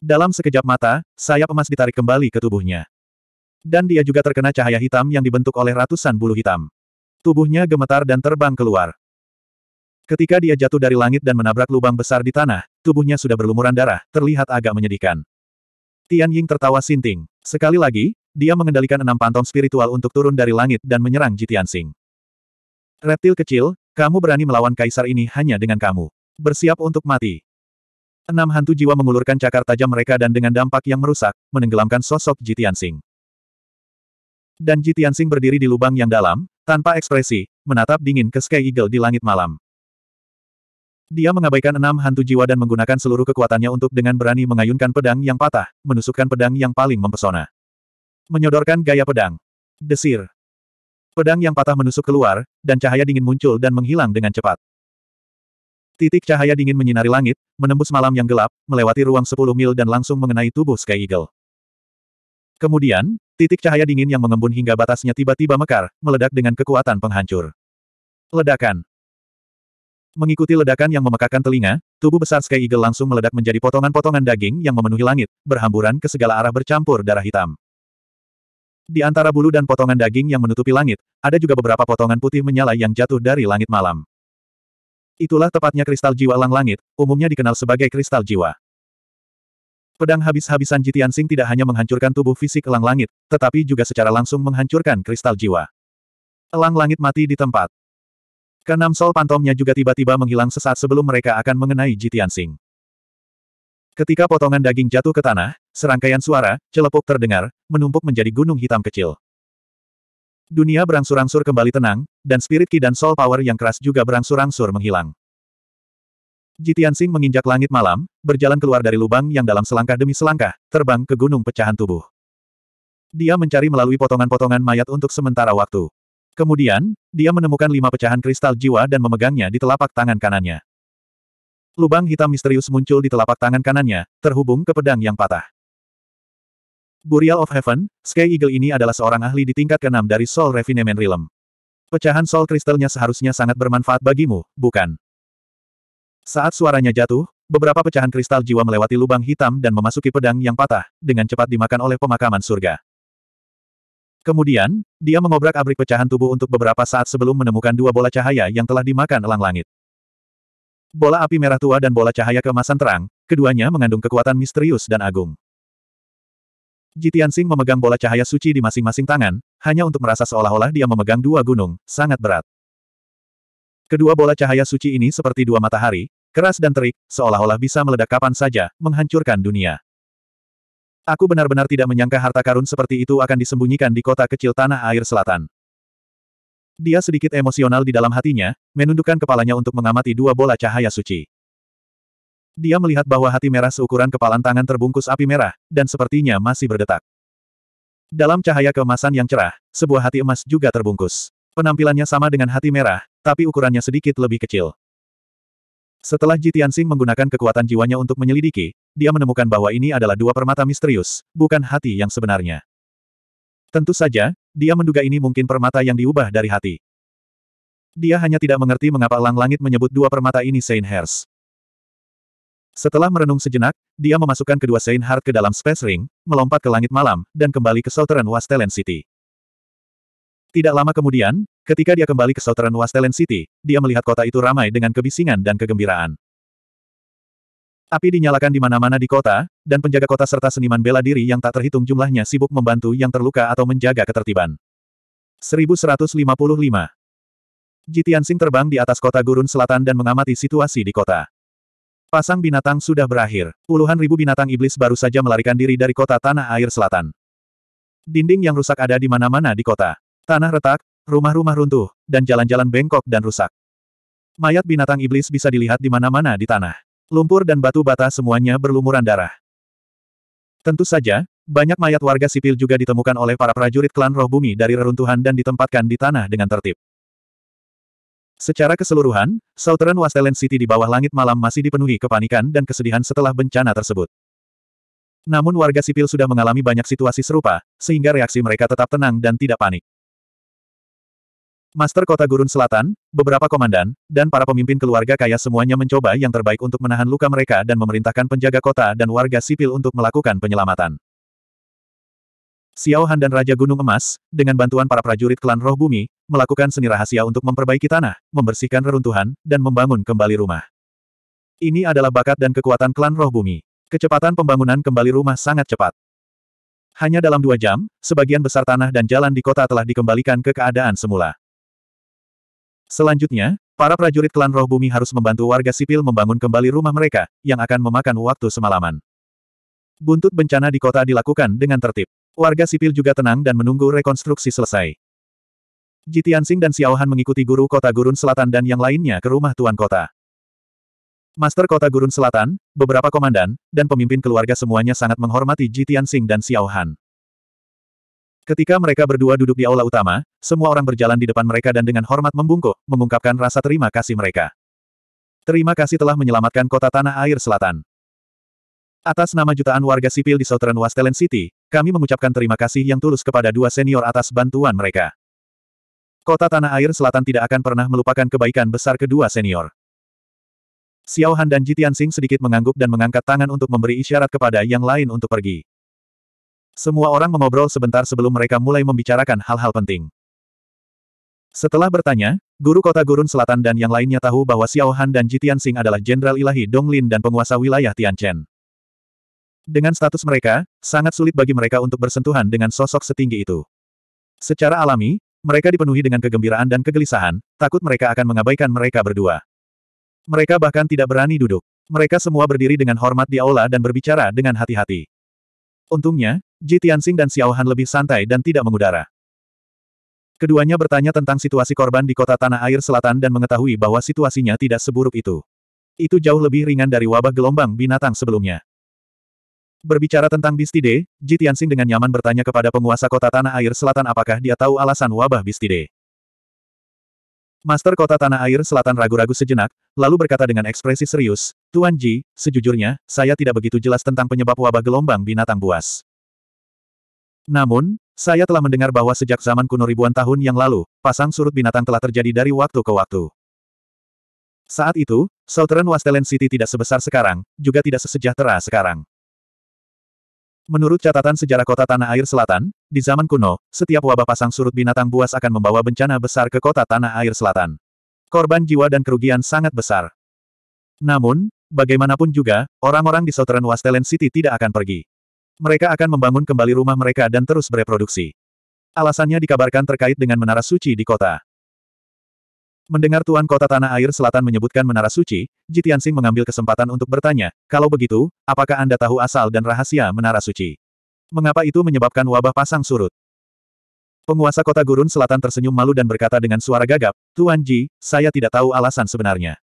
[SPEAKER 1] Dalam sekejap mata, sayap emas ditarik kembali ke tubuhnya. Dan dia juga terkena cahaya hitam yang dibentuk oleh ratusan bulu hitam. Tubuhnya gemetar dan terbang keluar. Ketika dia jatuh dari langit dan menabrak lubang besar di tanah, tubuhnya sudah berlumuran darah, terlihat agak menyedihkan. Tian Ying tertawa sinting. Sekali lagi, dia mengendalikan enam pantong spiritual untuk turun dari langit dan menyerang Jitian Sing. Reptil kecil, kamu berani melawan kaisar ini hanya dengan kamu. Bersiap untuk mati. Enam hantu jiwa mengulurkan cakar tajam mereka dan dengan dampak yang merusak, menenggelamkan sosok Jitian Sing. Dan Jitian Sing berdiri di lubang yang dalam, tanpa ekspresi, menatap dingin ke Sky Eagle di langit malam. Dia mengabaikan enam hantu jiwa dan menggunakan seluruh kekuatannya untuk dengan berani mengayunkan pedang yang patah, menusukkan pedang yang paling mempesona. Menyodorkan gaya pedang. Desir. Pedang yang patah menusuk keluar, dan cahaya dingin muncul dan menghilang dengan cepat. Titik cahaya dingin menyinari langit, menembus malam yang gelap, melewati ruang 10 mil dan langsung mengenai tubuh Sky Eagle. Kemudian, titik cahaya dingin yang mengembun hingga batasnya tiba-tiba mekar, meledak dengan kekuatan penghancur. Ledakan. Mengikuti ledakan yang memekakan telinga, tubuh besar Sky Eagle langsung meledak menjadi potongan-potongan daging yang memenuhi langit, berhamburan ke segala arah bercampur darah hitam. Di antara bulu dan potongan daging yang menutupi langit, ada juga beberapa potongan putih menyala yang jatuh dari langit malam. Itulah tepatnya kristal jiwa lang langit, umumnya dikenal sebagai kristal jiwa. Pedang habis-habisan Jitian Sing tidak hanya menghancurkan tubuh fisik lang langit, tetapi juga secara langsung menghancurkan kristal jiwa. Elang langit mati di tempat. Keenam sol pantomnya juga tiba-tiba menghilang sesaat sebelum mereka akan mengenai Jitian Sing. Ketika potongan daging jatuh ke tanah, serangkaian suara, celepuk terdengar, menumpuk menjadi gunung hitam kecil. Dunia berangsur-angsur kembali tenang, dan spirit ki dan soul power yang keras juga berangsur-angsur menghilang. Jitian Sing menginjak langit malam, berjalan keluar dari lubang yang dalam selangkah demi selangkah, terbang ke gunung pecahan tubuh. Dia mencari melalui potongan-potongan mayat untuk sementara waktu. Kemudian, dia menemukan lima pecahan kristal jiwa dan memegangnya di telapak tangan kanannya. Lubang hitam misterius muncul di telapak tangan kanannya, terhubung ke pedang yang patah. Burial of Heaven, Sky Eagle ini adalah seorang ahli di tingkat keenam dari Soul Refinement Realm. Pecahan soul kristalnya seharusnya sangat bermanfaat bagimu, bukan? Saat suaranya jatuh, beberapa pecahan kristal jiwa melewati lubang hitam dan memasuki pedang yang patah, dengan cepat dimakan oleh pemakaman surga. Kemudian, dia mengobrak-abrik pecahan tubuh untuk beberapa saat sebelum menemukan dua bola cahaya yang telah dimakan elang langit. Bola api merah tua dan bola cahaya keemasan terang, keduanya mengandung kekuatan misterius dan agung. Jitian Sing memegang bola cahaya suci di masing-masing tangan, hanya untuk merasa seolah-olah dia memegang dua gunung, sangat berat. Kedua bola cahaya suci ini seperti dua matahari, keras dan terik, seolah-olah bisa meledak kapan saja, menghancurkan dunia. Aku benar-benar tidak menyangka harta karun seperti itu akan disembunyikan di kota kecil tanah air selatan. Dia sedikit emosional di dalam hatinya, menundukkan kepalanya untuk mengamati dua bola cahaya suci. Dia melihat bahwa hati merah seukuran kepalan tangan terbungkus api merah, dan sepertinya masih berdetak. Dalam cahaya keemasan yang cerah, sebuah hati emas juga terbungkus. Penampilannya sama dengan hati merah, tapi ukurannya sedikit lebih kecil. Setelah Jitian Sing menggunakan kekuatan jiwanya untuk menyelidiki, dia menemukan bahwa ini adalah dua permata misterius, bukan hati yang sebenarnya. Tentu saja, dia menduga ini mungkin permata yang diubah dari hati. Dia hanya tidak mengerti mengapa Lang Langit menyebut dua permata ini Saint hers. Setelah merenung sejenak, dia memasukkan kedua Saint Heart ke dalam Space Ring, melompat ke langit malam, dan kembali ke Southern Wastelen City. Tidak lama kemudian, Ketika dia kembali ke Southern Wastelen City, dia melihat kota itu ramai dengan kebisingan dan kegembiraan. Api dinyalakan di mana-mana di kota, dan penjaga kota serta seniman bela diri yang tak terhitung jumlahnya sibuk membantu yang terluka atau menjaga ketertiban. 1155 Jitiansing terbang di atas kota gurun selatan dan mengamati situasi di kota. Pasang binatang sudah berakhir. Puluhan ribu binatang iblis baru saja melarikan diri dari kota tanah air selatan. Dinding yang rusak ada di mana-mana di kota. Tanah retak, Rumah-rumah runtuh, dan jalan-jalan bengkok dan rusak. Mayat binatang iblis bisa dilihat di mana-mana di tanah. Lumpur dan batu bata semuanya berlumuran darah. Tentu saja, banyak mayat warga sipil juga ditemukan oleh para prajurit klan roh bumi dari reruntuhan dan ditempatkan di tanah dengan tertib. Secara keseluruhan, Southern Westland City di bawah langit malam masih dipenuhi kepanikan dan kesedihan setelah bencana tersebut. Namun warga sipil sudah mengalami banyak situasi serupa, sehingga reaksi mereka tetap tenang dan tidak panik. Master Kota Gurun Selatan, beberapa komandan, dan para pemimpin keluarga kaya semuanya mencoba yang terbaik untuk menahan luka mereka dan memerintahkan penjaga kota dan warga sipil untuk melakukan penyelamatan. Xiao Han dan Raja Gunung Emas, dengan bantuan para prajurit klan roh bumi, melakukan seni rahasia untuk memperbaiki tanah, membersihkan reruntuhan, dan membangun kembali rumah. Ini adalah bakat dan kekuatan klan roh bumi. Kecepatan pembangunan kembali rumah sangat cepat. Hanya dalam dua jam, sebagian besar tanah dan jalan di kota telah dikembalikan ke keadaan semula. Selanjutnya, para prajurit klan roh bumi harus membantu warga sipil membangun kembali rumah mereka, yang akan memakan waktu semalaman. Buntut bencana di kota dilakukan dengan tertib. Warga sipil juga tenang dan menunggu rekonstruksi selesai. Jitiansing dan Xiaohan mengikuti guru kota Gurun Selatan dan yang lainnya ke rumah tuan kota. Master kota Gurun Selatan, beberapa komandan, dan pemimpin keluarga semuanya sangat menghormati Jitiansing dan Xiaohan. Ketika mereka berdua duduk di aula utama, semua orang berjalan di depan mereka dan dengan hormat membungkuk, mengungkapkan rasa terima kasih mereka. Terima kasih telah menyelamatkan kota tanah air selatan. Atas nama jutaan warga sipil di Southern West Talent City, kami mengucapkan terima kasih yang tulus kepada dua senior atas bantuan mereka. Kota tanah air selatan tidak akan pernah melupakan kebaikan besar kedua senior. Xiao Han dan Jitian Sing sedikit mengangguk dan mengangkat tangan untuk memberi isyarat kepada yang lain untuk pergi. Semua orang mengobrol sebentar sebelum mereka mulai membicarakan hal-hal penting. Setelah bertanya, guru kota Gurun Selatan dan yang lainnya tahu bahwa Xiao Han dan Jitian Sing adalah Jenderal Ilahi Dong Lin dan penguasa wilayah Tian Chen. Dengan status mereka, sangat sulit bagi mereka untuk bersentuhan dengan sosok setinggi itu. Secara alami, mereka dipenuhi dengan kegembiraan dan kegelisahan, takut mereka akan mengabaikan mereka berdua. Mereka bahkan tidak berani duduk. Mereka semua berdiri dengan hormat di aula dan berbicara dengan hati-hati. Untungnya, Ji Tianxing dan Xiao Han lebih santai dan tidak mengudara. Keduanya bertanya tentang situasi korban di kota Tanah Air Selatan dan mengetahui bahwa situasinya tidak seburuk itu. Itu jauh lebih ringan dari wabah gelombang binatang sebelumnya. Berbicara tentang Bistide, Ji Tianxing dengan nyaman bertanya kepada penguasa kota Tanah Air Selatan apakah dia tahu alasan wabah Bistide. Master Kota Tanah Air Selatan ragu-ragu sejenak, lalu berkata dengan ekspresi serius, Tuan Ji, sejujurnya, saya tidak begitu jelas tentang penyebab wabah gelombang binatang buas. Namun, saya telah mendengar bahwa sejak zaman kuno ribuan tahun yang lalu, pasang surut binatang telah terjadi dari waktu ke waktu. Saat itu, Southern Wastelen City tidak sebesar sekarang, juga tidak sesejahtera sekarang. Menurut catatan sejarah kota Tanah Air Selatan, di zaman kuno, setiap wabah pasang surut binatang buas akan membawa bencana besar ke kota Tanah Air Selatan. Korban jiwa dan kerugian sangat besar. Namun, bagaimanapun juga, orang-orang di Southern Wastelen City tidak akan pergi. Mereka akan membangun kembali rumah mereka dan terus bereproduksi. Alasannya dikabarkan terkait dengan menara suci di kota. Mendengar Tuan Kota Tanah Air Selatan menyebutkan menara suci, Jitiansing mengambil kesempatan untuk bertanya, kalau begitu, apakah Anda tahu asal dan rahasia menara suci? Mengapa itu menyebabkan wabah pasang surut? Penguasa kota Gurun Selatan tersenyum malu dan berkata dengan suara gagap, Tuan Ji, saya tidak tahu alasan sebenarnya.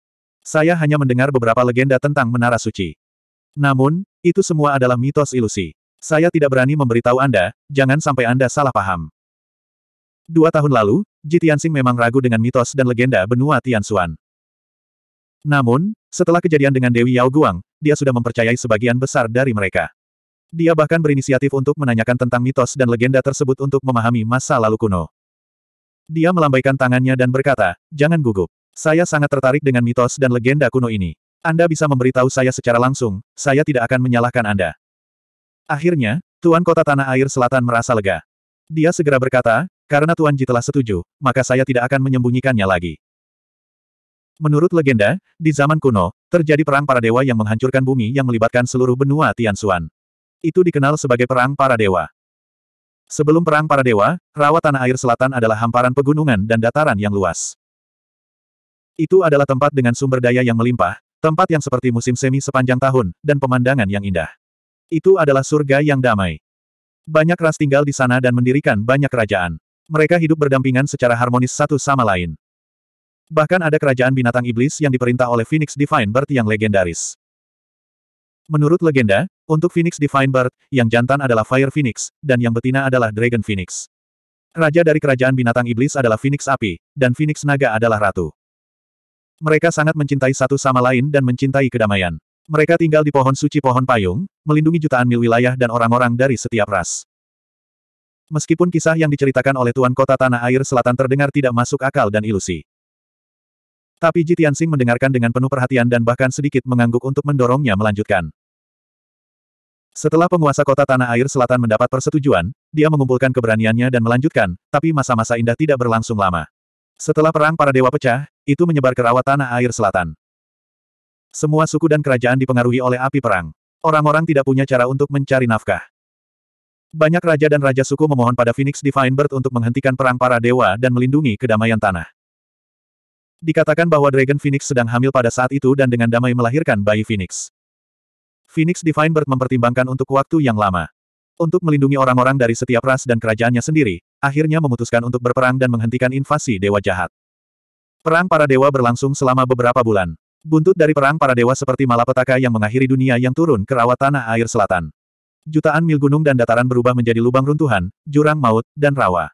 [SPEAKER 1] Saya hanya mendengar beberapa legenda tentang Menara Suci. Namun, itu semua adalah mitos ilusi. Saya tidak berani memberitahu Anda, jangan sampai Anda salah paham. Dua tahun lalu, Ji memang ragu dengan mitos dan legenda benua Tianxuan. Namun, setelah kejadian dengan Dewi Yao Guang, dia sudah mempercayai sebagian besar dari mereka. Dia bahkan berinisiatif untuk menanyakan tentang mitos dan legenda tersebut untuk memahami masa lalu kuno. Dia melambaikan tangannya dan berkata, jangan gugup. Saya sangat tertarik dengan mitos dan legenda kuno ini. Anda bisa memberitahu saya secara langsung, saya tidak akan menyalahkan Anda. Akhirnya, Tuan Kota Tanah Air Selatan merasa lega. Dia segera berkata, karena Tuan Ji telah setuju, maka saya tidak akan menyembunyikannya lagi. Menurut legenda, di zaman kuno, terjadi perang para dewa yang menghancurkan bumi yang melibatkan seluruh benua Tianxuan. Itu dikenal sebagai Perang Para Dewa. Sebelum Perang Para Dewa, rawa tanah air selatan adalah hamparan pegunungan dan dataran yang luas. Itu adalah tempat dengan sumber daya yang melimpah, tempat yang seperti musim semi sepanjang tahun, dan pemandangan yang indah. Itu adalah surga yang damai. Banyak ras tinggal di sana dan mendirikan banyak kerajaan. Mereka hidup berdampingan secara harmonis satu sama lain. Bahkan ada kerajaan binatang iblis yang diperintah oleh Phoenix Divine Bird yang legendaris. Menurut legenda, untuk Phoenix Divine Bird, yang jantan adalah Fire Phoenix, dan yang betina adalah Dragon Phoenix. Raja dari kerajaan binatang iblis adalah Phoenix Api, dan Phoenix Naga adalah ratu. Mereka sangat mencintai satu sama lain dan mencintai kedamaian. Mereka tinggal di pohon suci pohon payung, melindungi jutaan mil wilayah dan orang-orang dari setiap ras. Meskipun kisah yang diceritakan oleh Tuan Kota Tanah Air Selatan terdengar tidak masuk akal dan ilusi. Tapi Ji Tianxing mendengarkan dengan penuh perhatian dan bahkan sedikit mengangguk untuk mendorongnya melanjutkan. Setelah penguasa kota Tanah Air Selatan mendapat persetujuan, dia mengumpulkan keberaniannya dan melanjutkan, tapi masa-masa indah tidak berlangsung lama. Setelah perang para dewa pecah, itu menyebar ke rawa Tanah Air Selatan. Semua suku dan kerajaan dipengaruhi oleh api perang. Orang-orang tidak punya cara untuk mencari nafkah. Banyak raja dan raja suku memohon pada Phoenix Divine Bird untuk menghentikan perang para dewa dan melindungi kedamaian tanah. Dikatakan bahwa Dragon Phoenix sedang hamil pada saat itu dan dengan damai melahirkan bayi Phoenix. Phoenix Divine Bird mempertimbangkan untuk waktu yang lama. Untuk melindungi orang-orang dari setiap ras dan kerajaannya sendiri, akhirnya memutuskan untuk berperang dan menghentikan invasi dewa jahat. Perang para dewa berlangsung selama beberapa bulan. Buntut dari perang para dewa seperti malapetaka yang mengakhiri dunia yang turun ke rawa tanah air selatan. Jutaan mil gunung dan dataran berubah menjadi lubang runtuhan, jurang maut, dan rawa.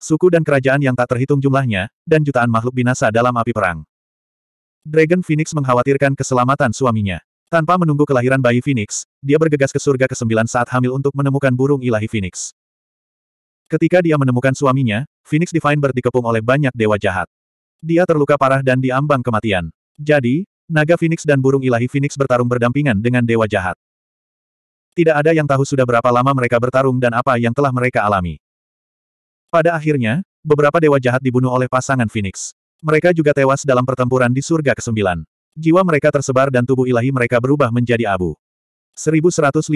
[SPEAKER 1] Suku dan kerajaan yang tak terhitung jumlahnya, dan jutaan makhluk binasa dalam api perang. Dragon Phoenix mengkhawatirkan keselamatan suaminya. Tanpa menunggu kelahiran bayi Phoenix, dia bergegas ke surga ke-9 saat hamil untuk menemukan burung ilahi Phoenix. Ketika dia menemukan suaminya, Phoenix Divine Bird oleh banyak dewa jahat. Dia terluka parah dan diambang kematian. Jadi, naga Phoenix dan burung ilahi Phoenix bertarung berdampingan dengan dewa jahat. Tidak ada yang tahu sudah berapa lama mereka bertarung dan apa yang telah mereka alami. Pada akhirnya, beberapa dewa jahat dibunuh oleh pasangan Phoenix. Mereka juga tewas dalam pertempuran di surga ke-9. Jiwa mereka tersebar dan tubuh ilahi mereka berubah menjadi abu. 1156.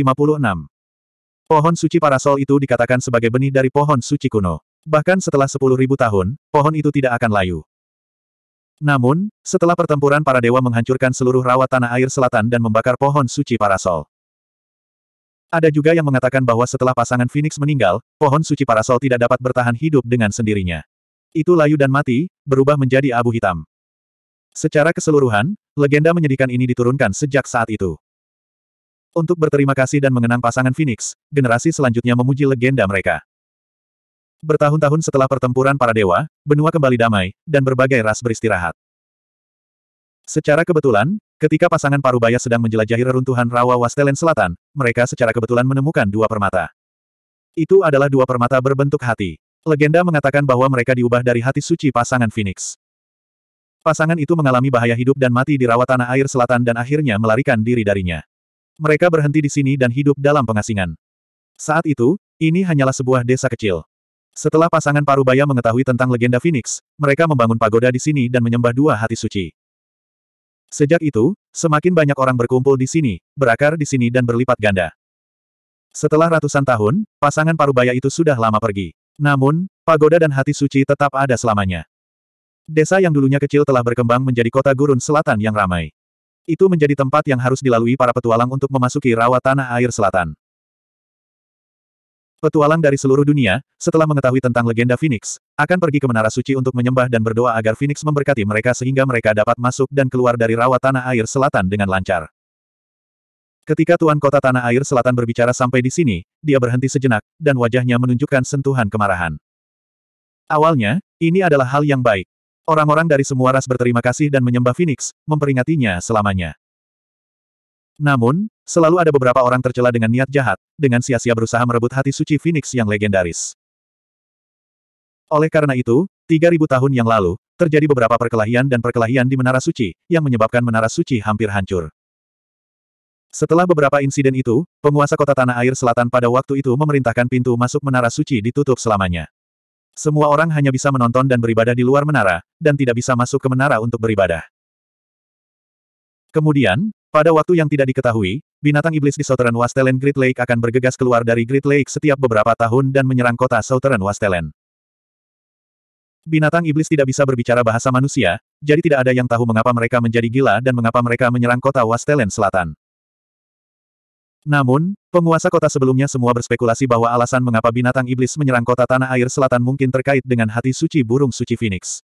[SPEAKER 1] Pohon suci parasol itu dikatakan sebagai benih dari pohon suci kuno. Bahkan setelah 10.000 tahun, pohon itu tidak akan layu. Namun, setelah pertempuran para dewa menghancurkan seluruh rawa tanah air selatan dan membakar pohon suci parasol. Ada juga yang mengatakan bahwa setelah pasangan Phoenix meninggal, pohon suci parasol tidak dapat bertahan hidup dengan sendirinya. Itu layu dan mati, berubah menjadi abu hitam. Secara keseluruhan, legenda menyedihkan ini diturunkan sejak saat itu. Untuk berterima kasih dan mengenang pasangan Phoenix, generasi selanjutnya memuji legenda mereka. Bertahun-tahun setelah pertempuran para dewa, benua kembali damai, dan berbagai ras beristirahat. Secara kebetulan, ketika pasangan Parubaya sedang menjelajahi reruntuhan rawa Wastelen Selatan, mereka secara kebetulan menemukan dua permata. Itu adalah dua permata berbentuk hati. Legenda mengatakan bahwa mereka diubah dari hati suci pasangan Phoenix. Pasangan itu mengalami bahaya hidup dan mati di rawa tanah air selatan dan akhirnya melarikan diri darinya. Mereka berhenti di sini dan hidup dalam pengasingan. Saat itu, ini hanyalah sebuah desa kecil. Setelah pasangan Parubaya mengetahui tentang legenda Phoenix, mereka membangun pagoda di sini dan menyembah dua hati suci. Sejak itu, semakin banyak orang berkumpul di sini, berakar di sini dan berlipat ganda. Setelah ratusan tahun, pasangan Parubaya itu sudah lama pergi. Namun, pagoda dan hati suci tetap ada selamanya. Desa yang dulunya kecil telah berkembang menjadi kota gurun selatan yang ramai. Itu menjadi tempat yang harus dilalui para petualang untuk memasuki rawa tanah air selatan. Petualang dari seluruh dunia, setelah mengetahui tentang legenda Phoenix, akan pergi ke Menara Suci untuk menyembah dan berdoa agar Phoenix memberkati mereka sehingga mereka dapat masuk dan keluar dari rawa Tanah Air Selatan dengan lancar. Ketika Tuan Kota Tanah Air Selatan berbicara sampai di sini, dia berhenti sejenak, dan wajahnya menunjukkan sentuhan kemarahan. Awalnya, ini adalah hal yang baik. Orang-orang dari semua ras berterima kasih dan menyembah Phoenix, memperingatinya selamanya. Namun, selalu ada beberapa orang tercela dengan niat jahat, dengan sia-sia berusaha merebut hati suci Phoenix yang legendaris. Oleh karena itu, 3000 tahun yang lalu, terjadi beberapa perkelahian dan perkelahian di Menara Suci, yang menyebabkan Menara Suci hampir hancur. Setelah beberapa insiden itu, penguasa kota Tanah Air Selatan pada waktu itu memerintahkan pintu masuk Menara Suci ditutup selamanya. Semua orang hanya bisa menonton dan beribadah di luar menara, dan tidak bisa masuk ke menara untuk beribadah. Kemudian, pada waktu yang tidak diketahui, binatang iblis di Southern Wastelen Great Lake akan bergegas keluar dari Great Lake setiap beberapa tahun dan menyerang kota Southern Wastelen. Binatang iblis tidak bisa berbicara bahasa manusia, jadi tidak ada yang tahu mengapa mereka menjadi gila dan mengapa mereka menyerang kota Wastelen Selatan. Namun, penguasa kota sebelumnya semua berspekulasi bahwa alasan mengapa binatang iblis menyerang kota tanah air selatan mungkin terkait dengan hati suci burung suci Phoenix.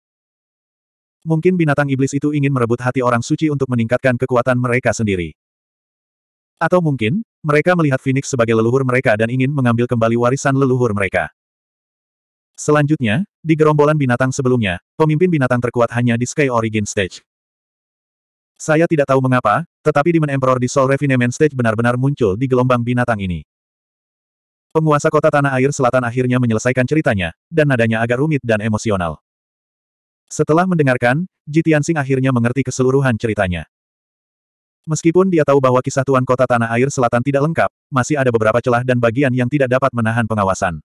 [SPEAKER 1] Mungkin binatang iblis itu ingin merebut hati orang suci untuk meningkatkan kekuatan mereka sendiri. Atau mungkin, mereka melihat Phoenix sebagai leluhur mereka dan ingin mengambil kembali warisan leluhur mereka. Selanjutnya, di gerombolan binatang sebelumnya, pemimpin binatang terkuat hanya di Sky Origin Stage. Saya tidak tahu mengapa, tetapi Demon Emperor di Soul Refinement Stage benar-benar muncul di gelombang binatang ini. Penguasa kota Tanah Air Selatan akhirnya menyelesaikan ceritanya, dan nadanya agak rumit dan emosional. Setelah mendengarkan, Jitiansing akhirnya mengerti keseluruhan ceritanya. Meskipun dia tahu bahwa kisah Tuan Kota Tanah Air Selatan tidak lengkap, masih ada beberapa celah dan bagian yang tidak dapat menahan pengawasan.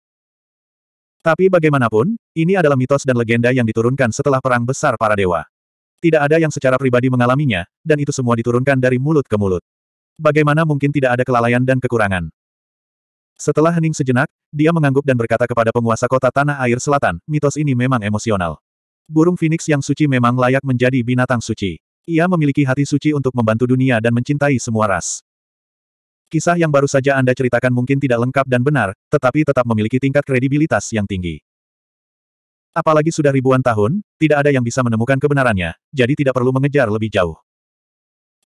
[SPEAKER 1] Tapi bagaimanapun, ini adalah mitos dan legenda yang diturunkan setelah Perang Besar para Dewa. Tidak ada yang secara pribadi mengalaminya, dan itu semua diturunkan dari mulut ke mulut. Bagaimana mungkin tidak ada kelalaian dan kekurangan? Setelah hening sejenak, dia mengangguk dan berkata kepada penguasa kota Tanah Air Selatan, mitos ini memang emosional. Burung Phoenix yang suci memang layak menjadi binatang suci. Ia memiliki hati suci untuk membantu dunia dan mencintai semua ras. Kisah yang baru saja Anda ceritakan mungkin tidak lengkap dan benar, tetapi tetap memiliki tingkat kredibilitas yang tinggi. Apalagi sudah ribuan tahun, tidak ada yang bisa menemukan kebenarannya, jadi tidak perlu mengejar lebih jauh.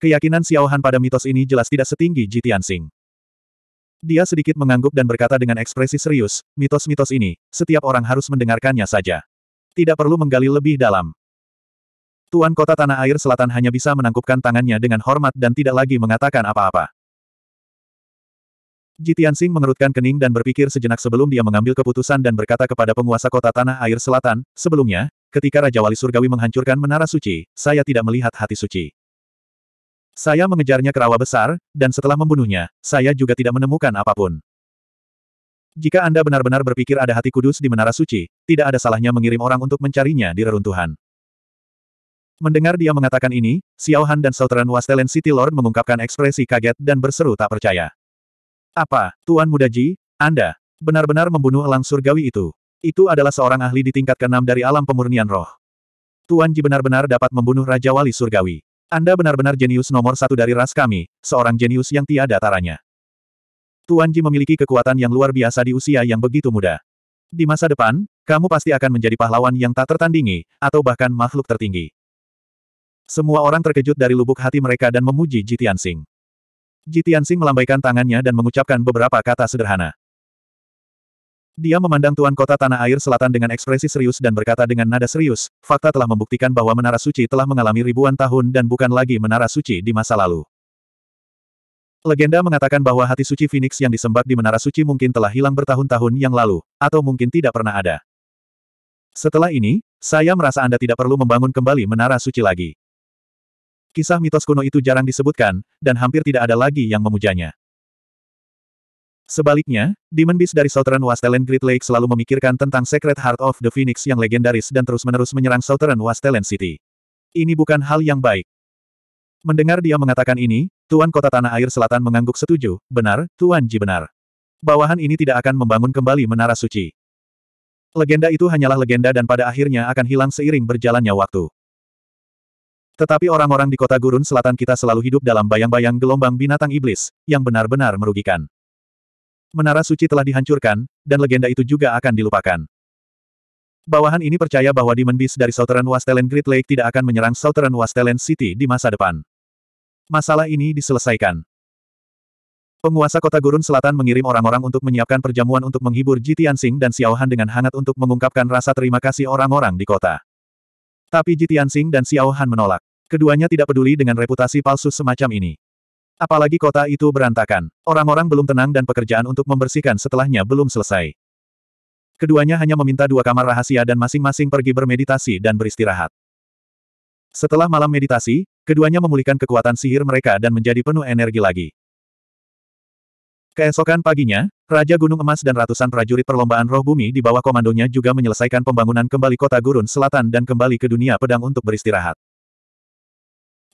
[SPEAKER 1] Keyakinan Xiao Han pada mitos ini jelas tidak setinggi Ji Tianxing. Dia sedikit mengangguk dan berkata dengan ekspresi serius, mitos-mitos ini, setiap orang harus mendengarkannya saja. Tidak perlu menggali lebih dalam. Tuan kota tanah air selatan hanya bisa menangkupkan tangannya dengan hormat dan tidak lagi mengatakan apa-apa. Jitian Singh mengerutkan kening dan berpikir sejenak sebelum dia mengambil keputusan dan berkata kepada penguasa kota tanah air selatan, sebelumnya, ketika Raja Wali Surgawi menghancurkan menara suci, saya tidak melihat hati suci. Saya mengejarnya ke rawa besar, dan setelah membunuhnya, saya juga tidak menemukan apapun. Jika Anda benar-benar berpikir ada hati kudus di Menara Suci, tidak ada salahnya mengirim orang untuk mencarinya di reruntuhan. Mendengar dia mengatakan ini, Xiao Han dan Southern Wastelen City Lord mengungkapkan ekspresi kaget dan berseru tak percaya. Apa, Tuan Muda Ji, Anda, benar-benar membunuh elang surgawi itu? Itu adalah seorang ahli di tingkat keenam dari alam pemurnian roh. Tuan Ji benar-benar dapat membunuh Raja Wali Surgawi. Anda benar-benar jenius nomor satu dari ras kami, seorang jenius yang tiada taranya. Tuan Ji memiliki kekuatan yang luar biasa di usia yang begitu muda. Di masa depan, kamu pasti akan menjadi pahlawan yang tak tertandingi, atau bahkan makhluk tertinggi. Semua orang terkejut dari lubuk hati mereka dan memuji Jitian Sing. Jitian Sing melambaikan tangannya dan mengucapkan beberapa kata sederhana. Dia memandang Tuan Kota Tanah Air Selatan dengan ekspresi serius dan berkata dengan nada serius, fakta telah membuktikan bahwa Menara Suci telah mengalami ribuan tahun dan bukan lagi Menara Suci di masa lalu. Legenda mengatakan bahwa hati suci Phoenix yang disembah di Menara Suci mungkin telah hilang bertahun-tahun yang lalu, atau mungkin tidak pernah ada. Setelah ini, saya merasa Anda tidak perlu membangun kembali Menara Suci lagi. Kisah mitos kuno itu jarang disebutkan, dan hampir tidak ada lagi yang memujanya. Sebaliknya, Demon Beast dari Southern Wastelen Great Lake selalu memikirkan tentang Secret Heart of the Phoenix yang legendaris dan terus-menerus menyerang Southern Wastelen City. Ini bukan hal yang baik. Mendengar dia mengatakan ini, Tuan Kota Tanah Air Selatan mengangguk setuju, benar, Tuan Ji benar. Bawahan ini tidak akan membangun kembali menara suci. Legenda itu hanyalah legenda dan pada akhirnya akan hilang seiring berjalannya waktu. Tetapi orang-orang di kota gurun selatan kita selalu hidup dalam bayang-bayang gelombang binatang iblis, yang benar-benar merugikan. Menara suci telah dihancurkan, dan legenda itu juga akan dilupakan. Bawahan ini percaya bahwa Demon Beast dari Southern Wasteland Great Lake tidak akan menyerang Southern Wasteland City di masa depan. Masalah ini diselesaikan. Penguasa kota Gurun Selatan mengirim orang-orang untuk menyiapkan perjamuan untuk menghibur Ji Tianxing dan Xiao Han dengan hangat untuk mengungkapkan rasa terima kasih orang-orang di kota. Tapi Ji Tianxing dan Xiao Han menolak. Keduanya tidak peduli dengan reputasi palsu semacam ini. Apalagi kota itu berantakan. Orang-orang belum tenang dan pekerjaan untuk membersihkan setelahnya belum selesai. Keduanya hanya meminta dua kamar rahasia dan masing-masing pergi bermeditasi dan beristirahat. Setelah malam meditasi, keduanya memulihkan kekuatan sihir mereka dan menjadi penuh energi lagi. Keesokan paginya, Raja Gunung Emas dan ratusan prajurit perlombaan roh bumi di bawah komandonya juga menyelesaikan pembangunan kembali kota gurun selatan dan kembali ke dunia pedang untuk beristirahat.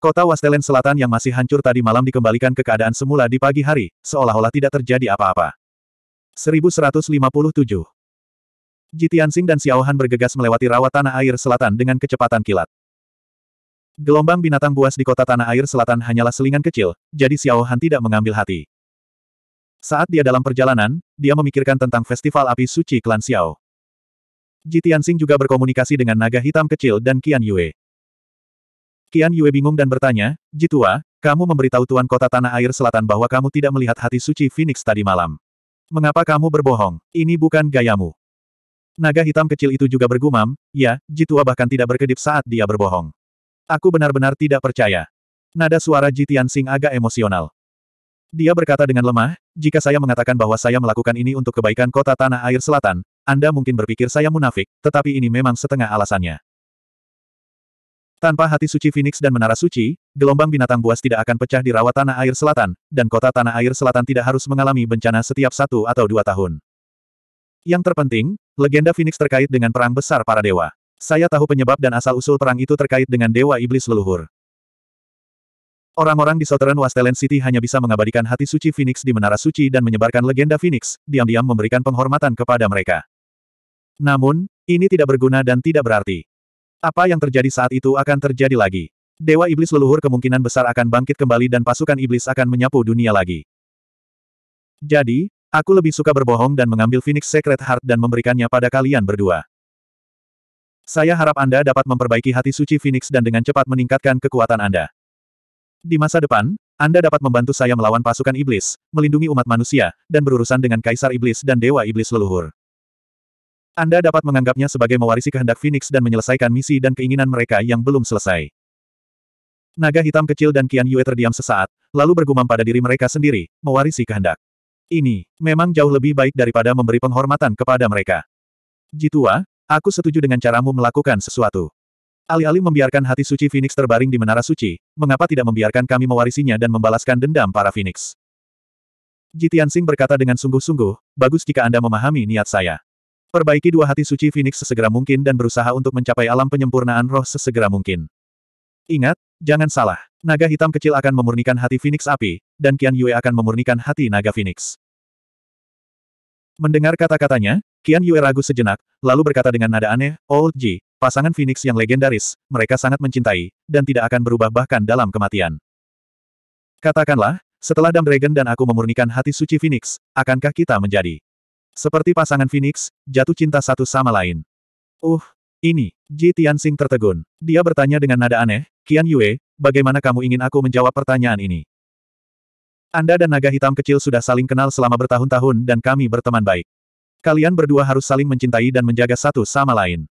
[SPEAKER 1] Kota Wastelen Selatan yang masih hancur tadi malam dikembalikan ke keadaan semula di pagi hari, seolah-olah tidak terjadi apa-apa. 1157 Jitiansing dan Xiaohan bergegas melewati rawa tanah air selatan dengan kecepatan kilat. Gelombang binatang buas di kota tanah air selatan hanyalah selingan kecil, jadi Xiao Han tidak mengambil hati. Saat dia dalam perjalanan, dia memikirkan tentang festival api suci klan Xiao. Ji Tianxing juga berkomunikasi dengan naga hitam kecil dan Qian Yue. Qian Yue bingung dan bertanya, Tua, kamu memberitahu Tuan Kota Tanah Air Selatan bahwa kamu tidak melihat hati suci Phoenix tadi malam. Mengapa kamu berbohong? Ini bukan gayamu. Naga hitam kecil itu juga bergumam, ya, Jitua bahkan tidak berkedip saat dia berbohong. Aku benar-benar tidak percaya. Nada suara Jitian Sing agak emosional. Dia berkata dengan lemah, jika saya mengatakan bahwa saya melakukan ini untuk kebaikan kota tanah air selatan, Anda mungkin berpikir saya munafik, tetapi ini memang setengah alasannya. Tanpa hati suci Phoenix dan Menara Suci, gelombang binatang buas tidak akan pecah di rawa tanah air selatan, dan kota tanah air selatan tidak harus mengalami bencana setiap satu atau dua tahun. Yang terpenting, legenda Phoenix terkait dengan perang besar para dewa. Saya tahu penyebab dan asal-usul perang itu terkait dengan Dewa Iblis Leluhur. Orang-orang di Southern Wasteland City hanya bisa mengabadikan hati suci Phoenix di Menara Suci dan menyebarkan legenda Phoenix, diam-diam memberikan penghormatan kepada mereka. Namun, ini tidak berguna dan tidak berarti. Apa yang terjadi saat itu akan terjadi lagi. Dewa Iblis Leluhur kemungkinan besar akan bangkit kembali dan pasukan Iblis akan menyapu dunia lagi. Jadi, aku lebih suka berbohong dan mengambil Phoenix Secret Heart dan memberikannya pada kalian berdua. Saya harap Anda dapat memperbaiki hati suci Phoenix dan dengan cepat meningkatkan kekuatan Anda. Di masa depan, Anda dapat membantu saya melawan pasukan iblis, melindungi umat manusia, dan berurusan dengan kaisar iblis dan dewa iblis leluhur. Anda dapat menganggapnya sebagai mewarisi kehendak Phoenix dan menyelesaikan misi dan keinginan mereka yang belum selesai. Naga hitam kecil dan Kian Yue terdiam sesaat, lalu bergumam pada diri mereka sendiri, mewarisi kehendak. Ini, memang jauh lebih baik daripada memberi penghormatan kepada mereka. Jitua, Aku setuju dengan caramu melakukan sesuatu. Alih-alih membiarkan hati suci Phoenix terbaring di menara suci, mengapa tidak membiarkan kami mewarisinya dan membalaskan dendam para Phoenix? Jitian Singh berkata dengan sungguh-sungguh, bagus jika Anda memahami niat saya. Perbaiki dua hati suci Phoenix sesegera mungkin dan berusaha untuk mencapai alam penyempurnaan roh sesegera mungkin. Ingat, jangan salah, naga hitam kecil akan memurnikan hati Phoenix api, dan Kian Yue akan memurnikan hati naga Phoenix. Mendengar kata-katanya, Qian Yue ragu sejenak, lalu berkata dengan nada aneh, Oh Ji, pasangan Phoenix yang legendaris, mereka sangat mencintai, dan tidak akan berubah bahkan dalam kematian. Katakanlah, setelah Dam Dragon dan aku memurnikan hati suci Phoenix, akankah kita menjadi seperti pasangan Phoenix, jatuh cinta satu sama lain? Uh, ini, Ji Tianxing tertegun. Dia bertanya dengan nada aneh, Qian Yue, bagaimana kamu ingin aku menjawab pertanyaan ini? Anda dan naga hitam kecil sudah saling kenal selama bertahun-tahun dan kami berteman baik. Kalian berdua harus saling mencintai dan menjaga satu sama lain.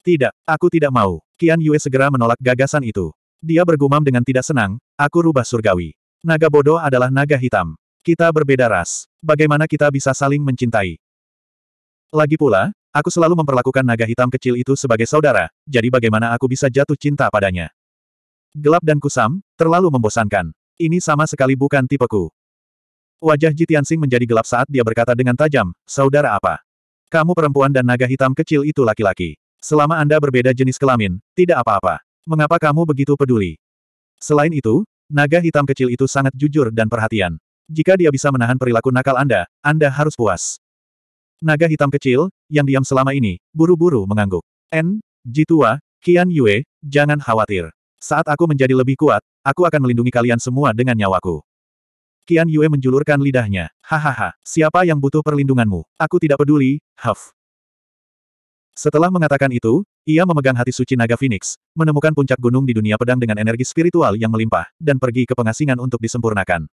[SPEAKER 1] Tidak, aku tidak mau. Qian Yue segera menolak gagasan itu. Dia bergumam dengan tidak senang, aku rubah surgawi. Naga bodoh adalah naga hitam. Kita berbeda ras. Bagaimana kita bisa saling mencintai? Lagi pula, aku selalu memperlakukan naga hitam kecil itu sebagai saudara, jadi bagaimana aku bisa jatuh cinta padanya? Gelap dan kusam, terlalu membosankan. Ini sama sekali bukan tipeku. Wajah Jitiansing menjadi gelap saat dia berkata dengan tajam, Saudara apa? Kamu perempuan dan naga hitam kecil itu laki-laki. Selama Anda berbeda jenis kelamin, tidak apa-apa. Mengapa kamu begitu peduli? Selain itu, naga hitam kecil itu sangat jujur dan perhatian. Jika dia bisa menahan perilaku nakal Anda, Anda harus puas. Naga hitam kecil, yang diam selama ini, buru-buru mengangguk. N, Jitua, Qian Yue, jangan khawatir. Saat aku menjadi lebih kuat, Aku akan melindungi kalian semua dengan nyawaku. Kian Yue menjulurkan lidahnya. Hahaha, siapa yang butuh perlindunganmu? Aku tidak peduli, Huff. Setelah mengatakan itu, ia memegang hati suci naga Phoenix, menemukan puncak gunung di dunia pedang dengan energi spiritual yang melimpah, dan pergi ke pengasingan untuk disempurnakan.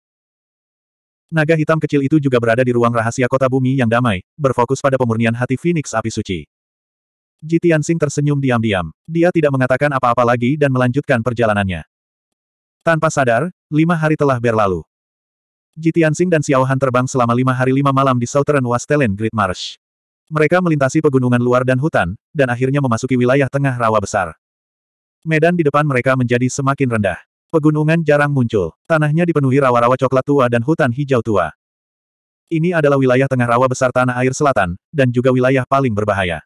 [SPEAKER 1] Naga hitam kecil itu juga berada di ruang rahasia kota bumi yang damai, berfokus pada pemurnian hati Phoenix api suci. Jitian Sing tersenyum diam-diam. Dia tidak mengatakan apa-apa lagi dan melanjutkan perjalanannya. Tanpa sadar, lima hari telah berlalu. Jitiansing dan Xiaohan terbang selama lima hari lima malam di Southern Wastelen Great Marsh. Mereka melintasi pegunungan luar dan hutan, dan akhirnya memasuki wilayah tengah rawa besar. Medan di depan mereka menjadi semakin rendah. Pegunungan jarang muncul. Tanahnya dipenuhi rawa-rawa coklat tua dan hutan hijau tua. Ini adalah wilayah tengah rawa besar tanah air selatan, dan juga wilayah paling berbahaya.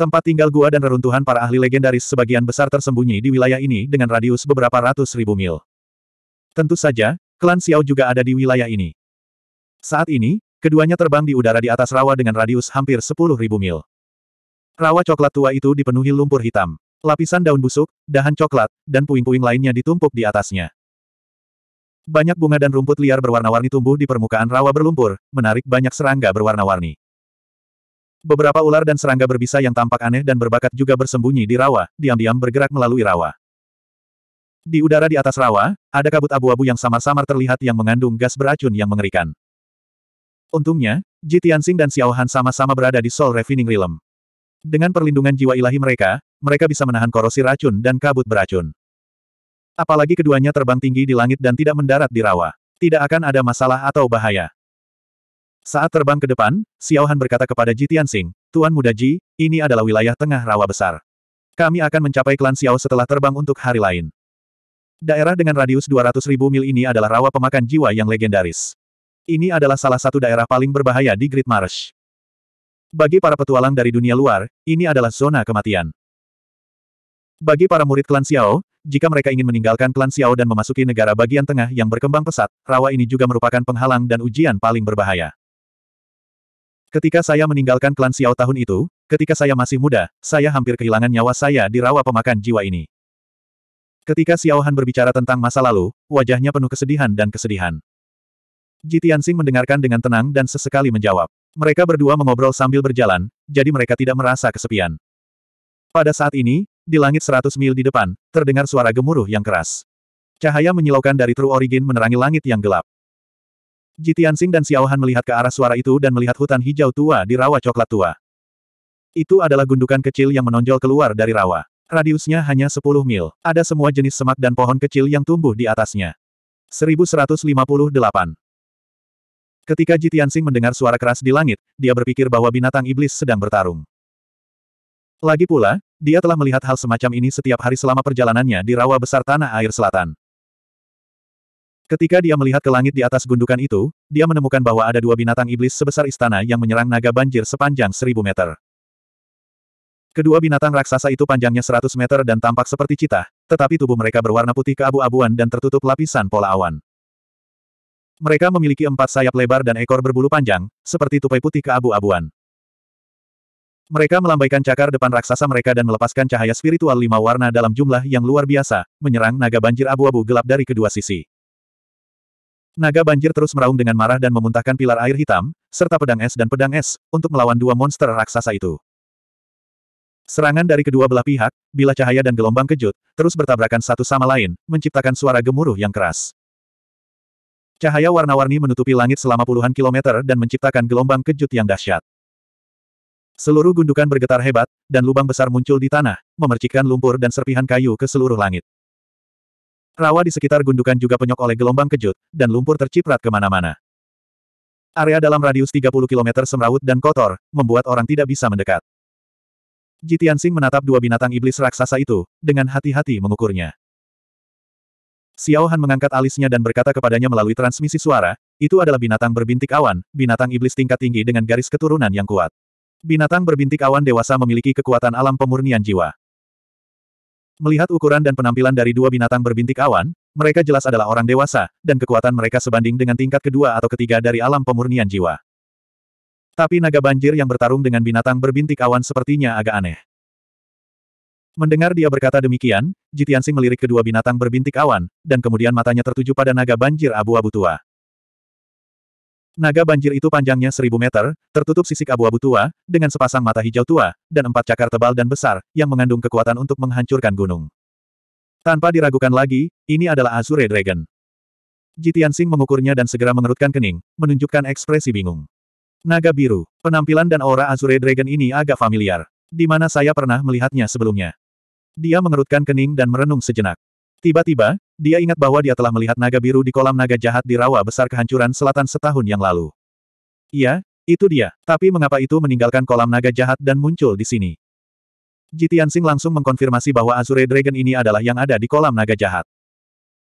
[SPEAKER 1] Tempat tinggal gua dan reruntuhan para ahli legendaris sebagian besar tersembunyi di wilayah ini dengan radius beberapa ratus ribu mil. Tentu saja, klan Xiao juga ada di wilayah ini. Saat ini, keduanya terbang di udara di atas rawa dengan radius hampir sepuluh ribu mil. Rawa coklat tua itu dipenuhi lumpur hitam. Lapisan daun busuk, dahan coklat, dan puing-puing lainnya ditumpuk di atasnya. Banyak bunga dan rumput liar berwarna-warni tumbuh di permukaan rawa berlumpur, menarik banyak serangga berwarna-warni. Beberapa ular dan serangga berbisa yang tampak aneh dan berbakat juga bersembunyi di rawa, diam-diam bergerak melalui rawa. Di udara di atas rawa, ada kabut abu-abu yang samar-samar terlihat yang mengandung gas beracun yang mengerikan. Untungnya, Ji Tianxing dan Xiao Han sama-sama berada di Soul Refining Realm. Dengan perlindungan jiwa ilahi mereka, mereka bisa menahan korosi racun dan kabut beracun. Apalagi keduanya terbang tinggi di langit dan tidak mendarat di rawa. Tidak akan ada masalah atau bahaya. Saat terbang ke depan, Xiao Han berkata kepada Ji Tianxing, Tuan Muda Ji, ini adalah wilayah tengah rawa besar. Kami akan mencapai klan Xiao setelah terbang untuk hari lain. Daerah dengan radius 200 ribu mil ini adalah rawa pemakan jiwa yang legendaris. Ini adalah salah satu daerah paling berbahaya di Great Marsh. Bagi para petualang dari dunia luar, ini adalah zona kematian. Bagi para murid klan Xiao, jika mereka ingin meninggalkan klan Xiao dan memasuki negara bagian tengah yang berkembang pesat, rawa ini juga merupakan penghalang dan ujian paling berbahaya. Ketika saya meninggalkan klan Xiao tahun itu, ketika saya masih muda, saya hampir kehilangan nyawa saya di rawa pemakan jiwa ini. Ketika Xiao Han berbicara tentang masa lalu, wajahnya penuh kesedihan dan kesedihan. Ji Tianxing mendengarkan dengan tenang dan sesekali menjawab. Mereka berdua mengobrol sambil berjalan, jadi mereka tidak merasa kesepian. Pada saat ini, di langit seratus mil di depan, terdengar suara gemuruh yang keras. Cahaya menyilaukan dari True Origin menerangi langit yang gelap. Jitiansing dan Xiao Han melihat ke arah suara itu dan melihat hutan hijau tua di rawa coklat tua. Itu adalah gundukan kecil yang menonjol keluar dari rawa. Radiusnya hanya 10 mil. Ada semua jenis semak dan pohon kecil yang tumbuh di atasnya. 1158 Ketika Jitiansing mendengar suara keras di langit, dia berpikir bahwa binatang iblis sedang bertarung. Lagi pula, dia telah melihat hal semacam ini setiap hari selama perjalanannya di rawa besar tanah air selatan. Ketika dia melihat ke langit di atas gundukan itu, dia menemukan bahwa ada dua binatang iblis sebesar istana yang menyerang naga banjir sepanjang seribu meter. Kedua binatang raksasa itu panjangnya seratus meter dan tampak seperti cita, tetapi tubuh mereka berwarna putih keabu-abuan dan tertutup lapisan pola awan. Mereka memiliki empat sayap lebar dan ekor berbulu panjang, seperti tupai putih keabu-abuan. Mereka melambaikan cakar depan raksasa mereka dan melepaskan cahaya spiritual lima warna dalam jumlah yang luar biasa, menyerang naga banjir abu-abu gelap dari kedua sisi. Naga banjir terus meraung dengan marah dan memuntahkan pilar air hitam, serta pedang es dan pedang es, untuk melawan dua monster raksasa itu. Serangan dari kedua belah pihak, bila cahaya dan gelombang kejut, terus bertabrakan satu sama lain, menciptakan suara gemuruh yang keras. Cahaya warna-warni menutupi langit selama puluhan kilometer dan menciptakan gelombang kejut yang dahsyat. Seluruh gundukan bergetar hebat, dan lubang besar muncul di tanah, memercikkan lumpur dan serpihan kayu ke seluruh langit. Rawa di sekitar gundukan juga penyok oleh gelombang kejut, dan lumpur terciprat kemana-mana. Area dalam radius 30 km semrawut dan kotor, membuat orang tidak bisa mendekat. Jitian Sing menatap dua binatang iblis raksasa itu, dengan hati-hati mengukurnya. Xiao Han mengangkat alisnya dan berkata kepadanya melalui transmisi suara, itu adalah binatang berbintik awan, binatang iblis tingkat tinggi dengan garis keturunan yang kuat. Binatang berbintik awan dewasa memiliki kekuatan alam pemurnian jiwa. Melihat ukuran dan penampilan dari dua binatang berbintik awan, mereka jelas adalah orang dewasa, dan kekuatan mereka sebanding dengan tingkat kedua atau ketiga dari alam pemurnian jiwa. Tapi naga banjir yang bertarung dengan binatang berbintik awan sepertinya agak aneh. Mendengar dia berkata demikian, Jitiansing melirik kedua binatang berbintik awan, dan kemudian matanya tertuju pada naga banjir abu-abu tua. Naga banjir itu panjangnya seribu meter, tertutup sisik abu-abu tua, dengan sepasang mata hijau tua, dan empat cakar tebal dan besar, yang mengandung kekuatan untuk menghancurkan gunung. Tanpa diragukan lagi, ini adalah Azure Dragon. Jitian Sing mengukurnya dan segera mengerutkan kening, menunjukkan ekspresi bingung. Naga biru, penampilan dan aura Azure Dragon ini agak familiar. Di mana saya pernah melihatnya sebelumnya. Dia mengerutkan kening dan merenung sejenak. Tiba-tiba, dia ingat bahwa dia telah melihat naga biru di kolam naga jahat di rawa besar kehancuran selatan setahun yang lalu. Iya, itu dia. Tapi mengapa itu meninggalkan kolam naga jahat dan muncul di sini? Jitian Sing langsung mengkonfirmasi bahwa Azure Dragon ini adalah yang ada di kolam naga jahat.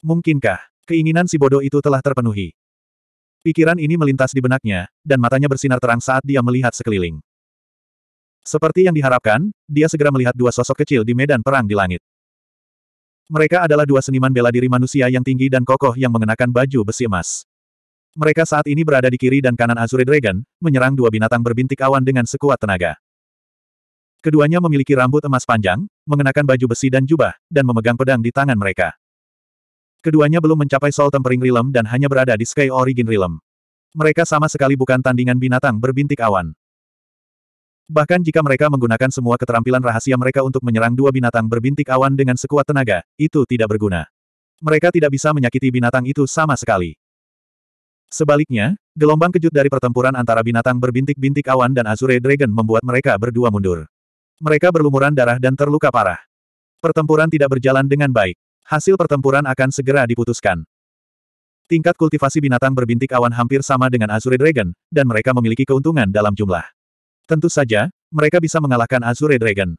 [SPEAKER 1] Mungkinkah, keinginan si bodoh itu telah terpenuhi? Pikiran ini melintas di benaknya, dan matanya bersinar terang saat dia melihat sekeliling. Seperti yang diharapkan, dia segera melihat dua sosok kecil di medan perang di langit. Mereka adalah dua seniman bela diri manusia yang tinggi dan kokoh yang mengenakan baju besi emas. Mereka saat ini berada di kiri dan kanan Azure Dragon, menyerang dua binatang berbintik awan dengan sekuat tenaga. Keduanya memiliki rambut emas panjang, mengenakan baju besi dan jubah, dan memegang pedang di tangan mereka. Keduanya belum mencapai Soul Tempering Realm dan hanya berada di Sky Origin Realm. Mereka sama sekali bukan tandingan binatang berbintik awan. Bahkan jika mereka menggunakan semua keterampilan rahasia mereka untuk menyerang dua binatang berbintik awan dengan sekuat tenaga, itu tidak berguna. Mereka tidak bisa menyakiti binatang itu sama sekali. Sebaliknya, gelombang kejut dari pertempuran antara binatang berbintik-bintik awan dan Azure Dragon membuat mereka berdua mundur. Mereka berlumuran darah dan terluka parah. Pertempuran tidak berjalan dengan baik. Hasil pertempuran akan segera diputuskan. Tingkat kultivasi binatang berbintik awan hampir sama dengan Azure Dragon, dan mereka memiliki keuntungan dalam jumlah. Tentu saja, mereka bisa mengalahkan Azure Dragon.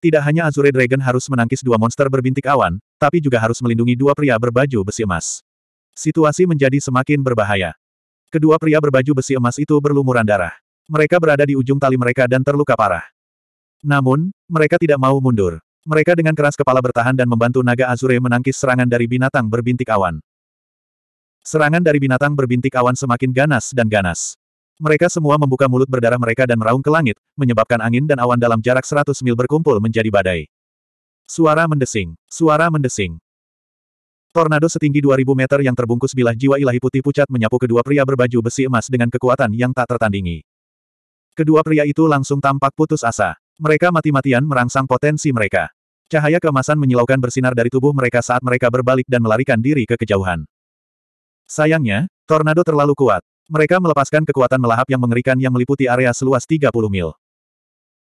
[SPEAKER 1] Tidak hanya Azure Dragon harus menangkis dua monster berbintik awan, tapi juga harus melindungi dua pria berbaju besi emas. Situasi menjadi semakin berbahaya. Kedua pria berbaju besi emas itu berlumuran darah. Mereka berada di ujung tali mereka dan terluka parah. Namun, mereka tidak mau mundur. Mereka dengan keras kepala bertahan dan membantu naga Azure menangkis serangan dari binatang berbintik awan. Serangan dari binatang berbintik awan semakin ganas dan ganas. Mereka semua membuka mulut berdarah mereka dan meraung ke langit, menyebabkan angin dan awan dalam jarak seratus mil berkumpul menjadi badai. Suara mendesing, suara mendesing. Tornado setinggi 2000 meter yang terbungkus bilah jiwa ilahi putih pucat menyapu kedua pria berbaju besi emas dengan kekuatan yang tak tertandingi. Kedua pria itu langsung tampak putus asa. Mereka mati-matian merangsang potensi mereka. Cahaya kemasan menyilaukan bersinar dari tubuh mereka saat mereka berbalik dan melarikan diri ke kejauhan. Sayangnya, tornado terlalu kuat. Mereka melepaskan kekuatan melahap yang mengerikan yang meliputi area seluas 30 mil.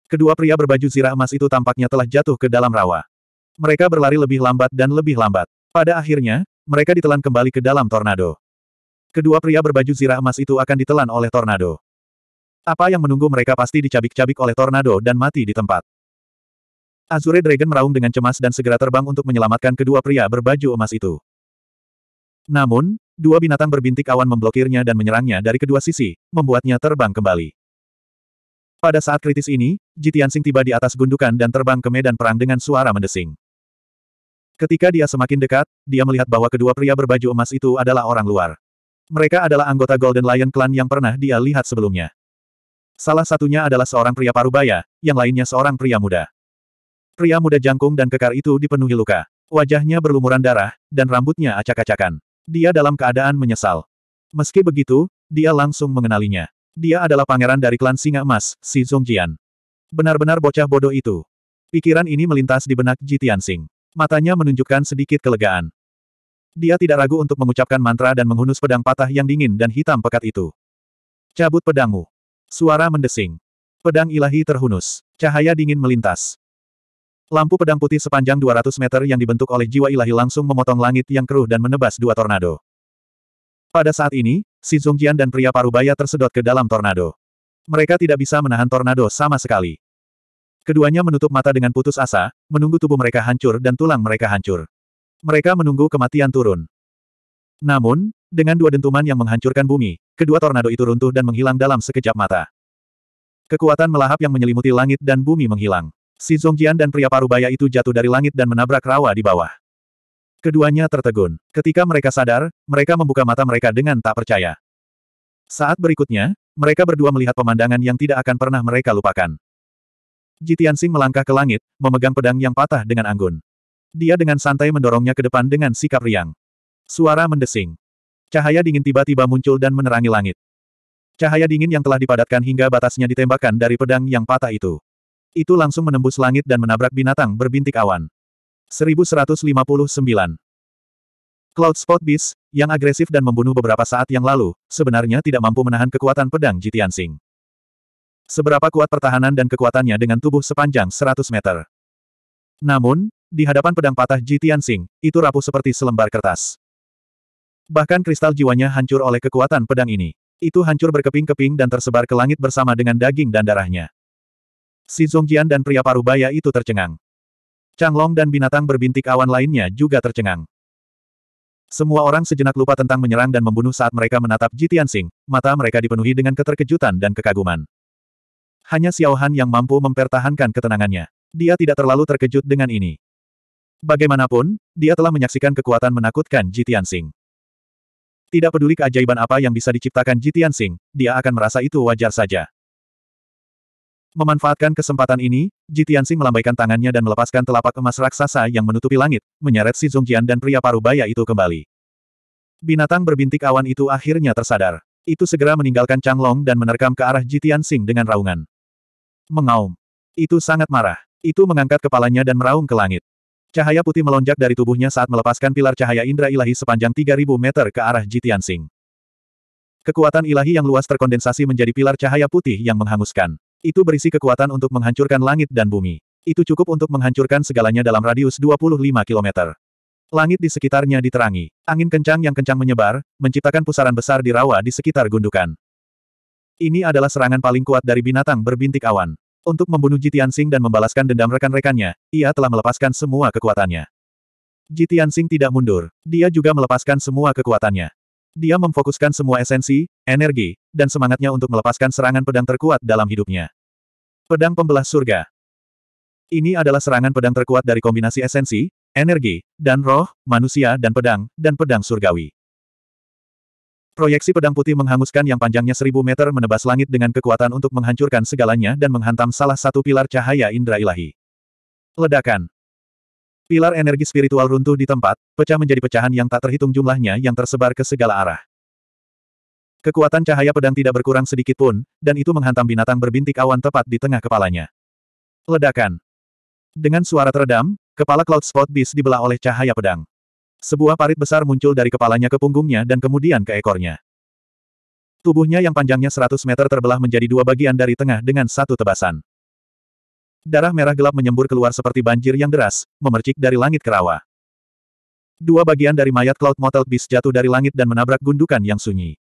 [SPEAKER 1] Kedua pria berbaju zirah emas itu tampaknya telah jatuh ke dalam rawa. Mereka berlari lebih lambat dan lebih lambat. Pada akhirnya, mereka ditelan kembali ke dalam tornado. Kedua pria berbaju zirah emas itu akan ditelan oleh tornado. Apa yang menunggu mereka pasti dicabik-cabik oleh tornado dan mati di tempat. Azure Dragon meraung dengan cemas dan segera terbang untuk menyelamatkan kedua pria berbaju emas itu. Namun, Dua binatang berbintik awan memblokirnya dan menyerangnya dari kedua sisi, membuatnya terbang kembali. Pada saat kritis ini, Jitian Jitiansing tiba di atas gundukan dan terbang ke medan perang dengan suara mendesing. Ketika dia semakin dekat, dia melihat bahwa kedua pria berbaju emas itu adalah orang luar. Mereka adalah anggota Golden Lion Clan yang pernah dia lihat sebelumnya. Salah satunya adalah seorang pria parubaya, yang lainnya seorang pria muda. Pria muda jangkung dan kekar itu dipenuhi luka. Wajahnya berlumuran darah, dan rambutnya acak-acakan. Dia dalam keadaan menyesal. Meski begitu, dia langsung mengenalinya. Dia adalah pangeran dari klan Singa Emas, si Zongjian. Benar-benar bocah bodoh itu. Pikiran ini melintas di benak Ji Tianxing. Matanya menunjukkan sedikit kelegaan. Dia tidak ragu untuk mengucapkan mantra dan menghunus pedang patah yang dingin dan hitam pekat itu. Cabut pedangmu. Suara mendesing. Pedang ilahi terhunus. Cahaya dingin melintas. Lampu pedang putih sepanjang 200 meter yang dibentuk oleh jiwa ilahi langsung memotong langit yang keruh dan menebas dua tornado. Pada saat ini, si Zongjian dan pria parubaya tersedot ke dalam tornado. Mereka tidak bisa menahan tornado sama sekali. Keduanya menutup mata dengan putus asa, menunggu tubuh mereka hancur dan tulang mereka hancur. Mereka menunggu kematian turun. Namun, dengan dua dentuman yang menghancurkan bumi, kedua tornado itu runtuh dan menghilang dalam sekejap mata. Kekuatan melahap yang menyelimuti langit dan bumi menghilang. Si Zongjian dan pria parubaya itu jatuh dari langit dan menabrak rawa di bawah. Keduanya tertegun. Ketika mereka sadar, mereka membuka mata mereka dengan tak percaya. Saat berikutnya, mereka berdua melihat pemandangan yang tidak akan pernah mereka lupakan. Jitiansing melangkah ke langit, memegang pedang yang patah dengan anggun. Dia dengan santai mendorongnya ke depan dengan sikap riang. Suara mendesing. Cahaya dingin tiba-tiba muncul dan menerangi langit. Cahaya dingin yang telah dipadatkan hingga batasnya ditembakkan dari pedang yang patah itu itu langsung menembus langit dan menabrak binatang berbintik awan. 1159 Cloud Spot Beast, yang agresif dan membunuh beberapa saat yang lalu, sebenarnya tidak mampu menahan kekuatan pedang Jitian Sing. Seberapa kuat pertahanan dan kekuatannya dengan tubuh sepanjang 100 meter. Namun, di hadapan pedang patah Jitian Sing, itu rapuh seperti selembar kertas. Bahkan kristal jiwanya hancur oleh kekuatan pedang ini. Itu hancur berkeping-keping dan tersebar ke langit bersama dengan daging dan darahnya. Si Zongjian dan pria parubaya itu tercengang. Changlong dan binatang berbintik awan lainnya juga tercengang. Semua orang sejenak lupa tentang menyerang dan membunuh saat mereka menatap Jitian Sing, mata mereka dipenuhi dengan keterkejutan dan kekaguman. Hanya Xiao Han yang mampu mempertahankan ketenangannya. Dia tidak terlalu terkejut dengan ini. Bagaimanapun, dia telah menyaksikan kekuatan menakutkan Jitian Sing. Tidak peduli keajaiban apa yang bisa diciptakan Jitian Sing, dia akan merasa itu wajar saja. Memanfaatkan kesempatan ini, Jitiansi melambaikan tangannya dan melepaskan telapak emas raksasa yang menutupi langit, menyeret si Zongjian dan pria parubaya itu kembali. Binatang berbintik awan itu akhirnya tersadar. Itu segera meninggalkan Changlong dan menerkam ke arah Jitiansing dengan raungan. Mengaum. Itu sangat marah. Itu mengangkat kepalanya dan meraung ke langit. Cahaya putih melonjak dari tubuhnya saat melepaskan pilar cahaya indra ilahi sepanjang 3000 meter ke arah Jitiansing. Kekuatan ilahi yang luas terkondensasi menjadi pilar cahaya putih yang menghanguskan. Itu berisi kekuatan untuk menghancurkan langit dan bumi. Itu cukup untuk menghancurkan segalanya dalam radius 25 km. Langit di sekitarnya diterangi. Angin kencang yang kencang menyebar, menciptakan pusaran besar di rawa di sekitar gundukan. Ini adalah serangan paling kuat dari binatang berbintik awan. Untuk membunuh Jitian Sing dan membalaskan dendam rekan-rekannya, ia telah melepaskan semua kekuatannya. Jitian Sing tidak mundur. Dia juga melepaskan semua kekuatannya. Dia memfokuskan semua esensi, energi, dan semangatnya untuk melepaskan serangan pedang terkuat dalam hidupnya. Pedang Pembelah Surga Ini adalah serangan pedang terkuat dari kombinasi esensi, energi, dan roh, manusia dan pedang, dan pedang surgawi. Proyeksi pedang putih menghanguskan yang panjangnya seribu meter menebas langit dengan kekuatan untuk menghancurkan segalanya dan menghantam salah satu pilar cahaya indra ilahi. Ledakan Pilar energi spiritual runtuh di tempat, pecah menjadi pecahan yang tak terhitung jumlahnya yang tersebar ke segala arah. Kekuatan cahaya pedang tidak berkurang sedikit pun, dan itu menghantam binatang berbintik awan tepat di tengah kepalanya. Ledakan. Dengan suara teredam, kepala Cloud Spot Beast dibelah oleh cahaya pedang. Sebuah parit besar muncul dari kepalanya ke punggungnya dan kemudian ke ekornya. Tubuhnya yang panjangnya 100 meter terbelah menjadi dua bagian dari tengah dengan satu tebasan. Darah merah gelap menyembur keluar seperti banjir yang deras, memercik dari langit kerawa. Dua bagian dari mayat Cloud Motel Beast jatuh dari langit dan menabrak gundukan yang sunyi.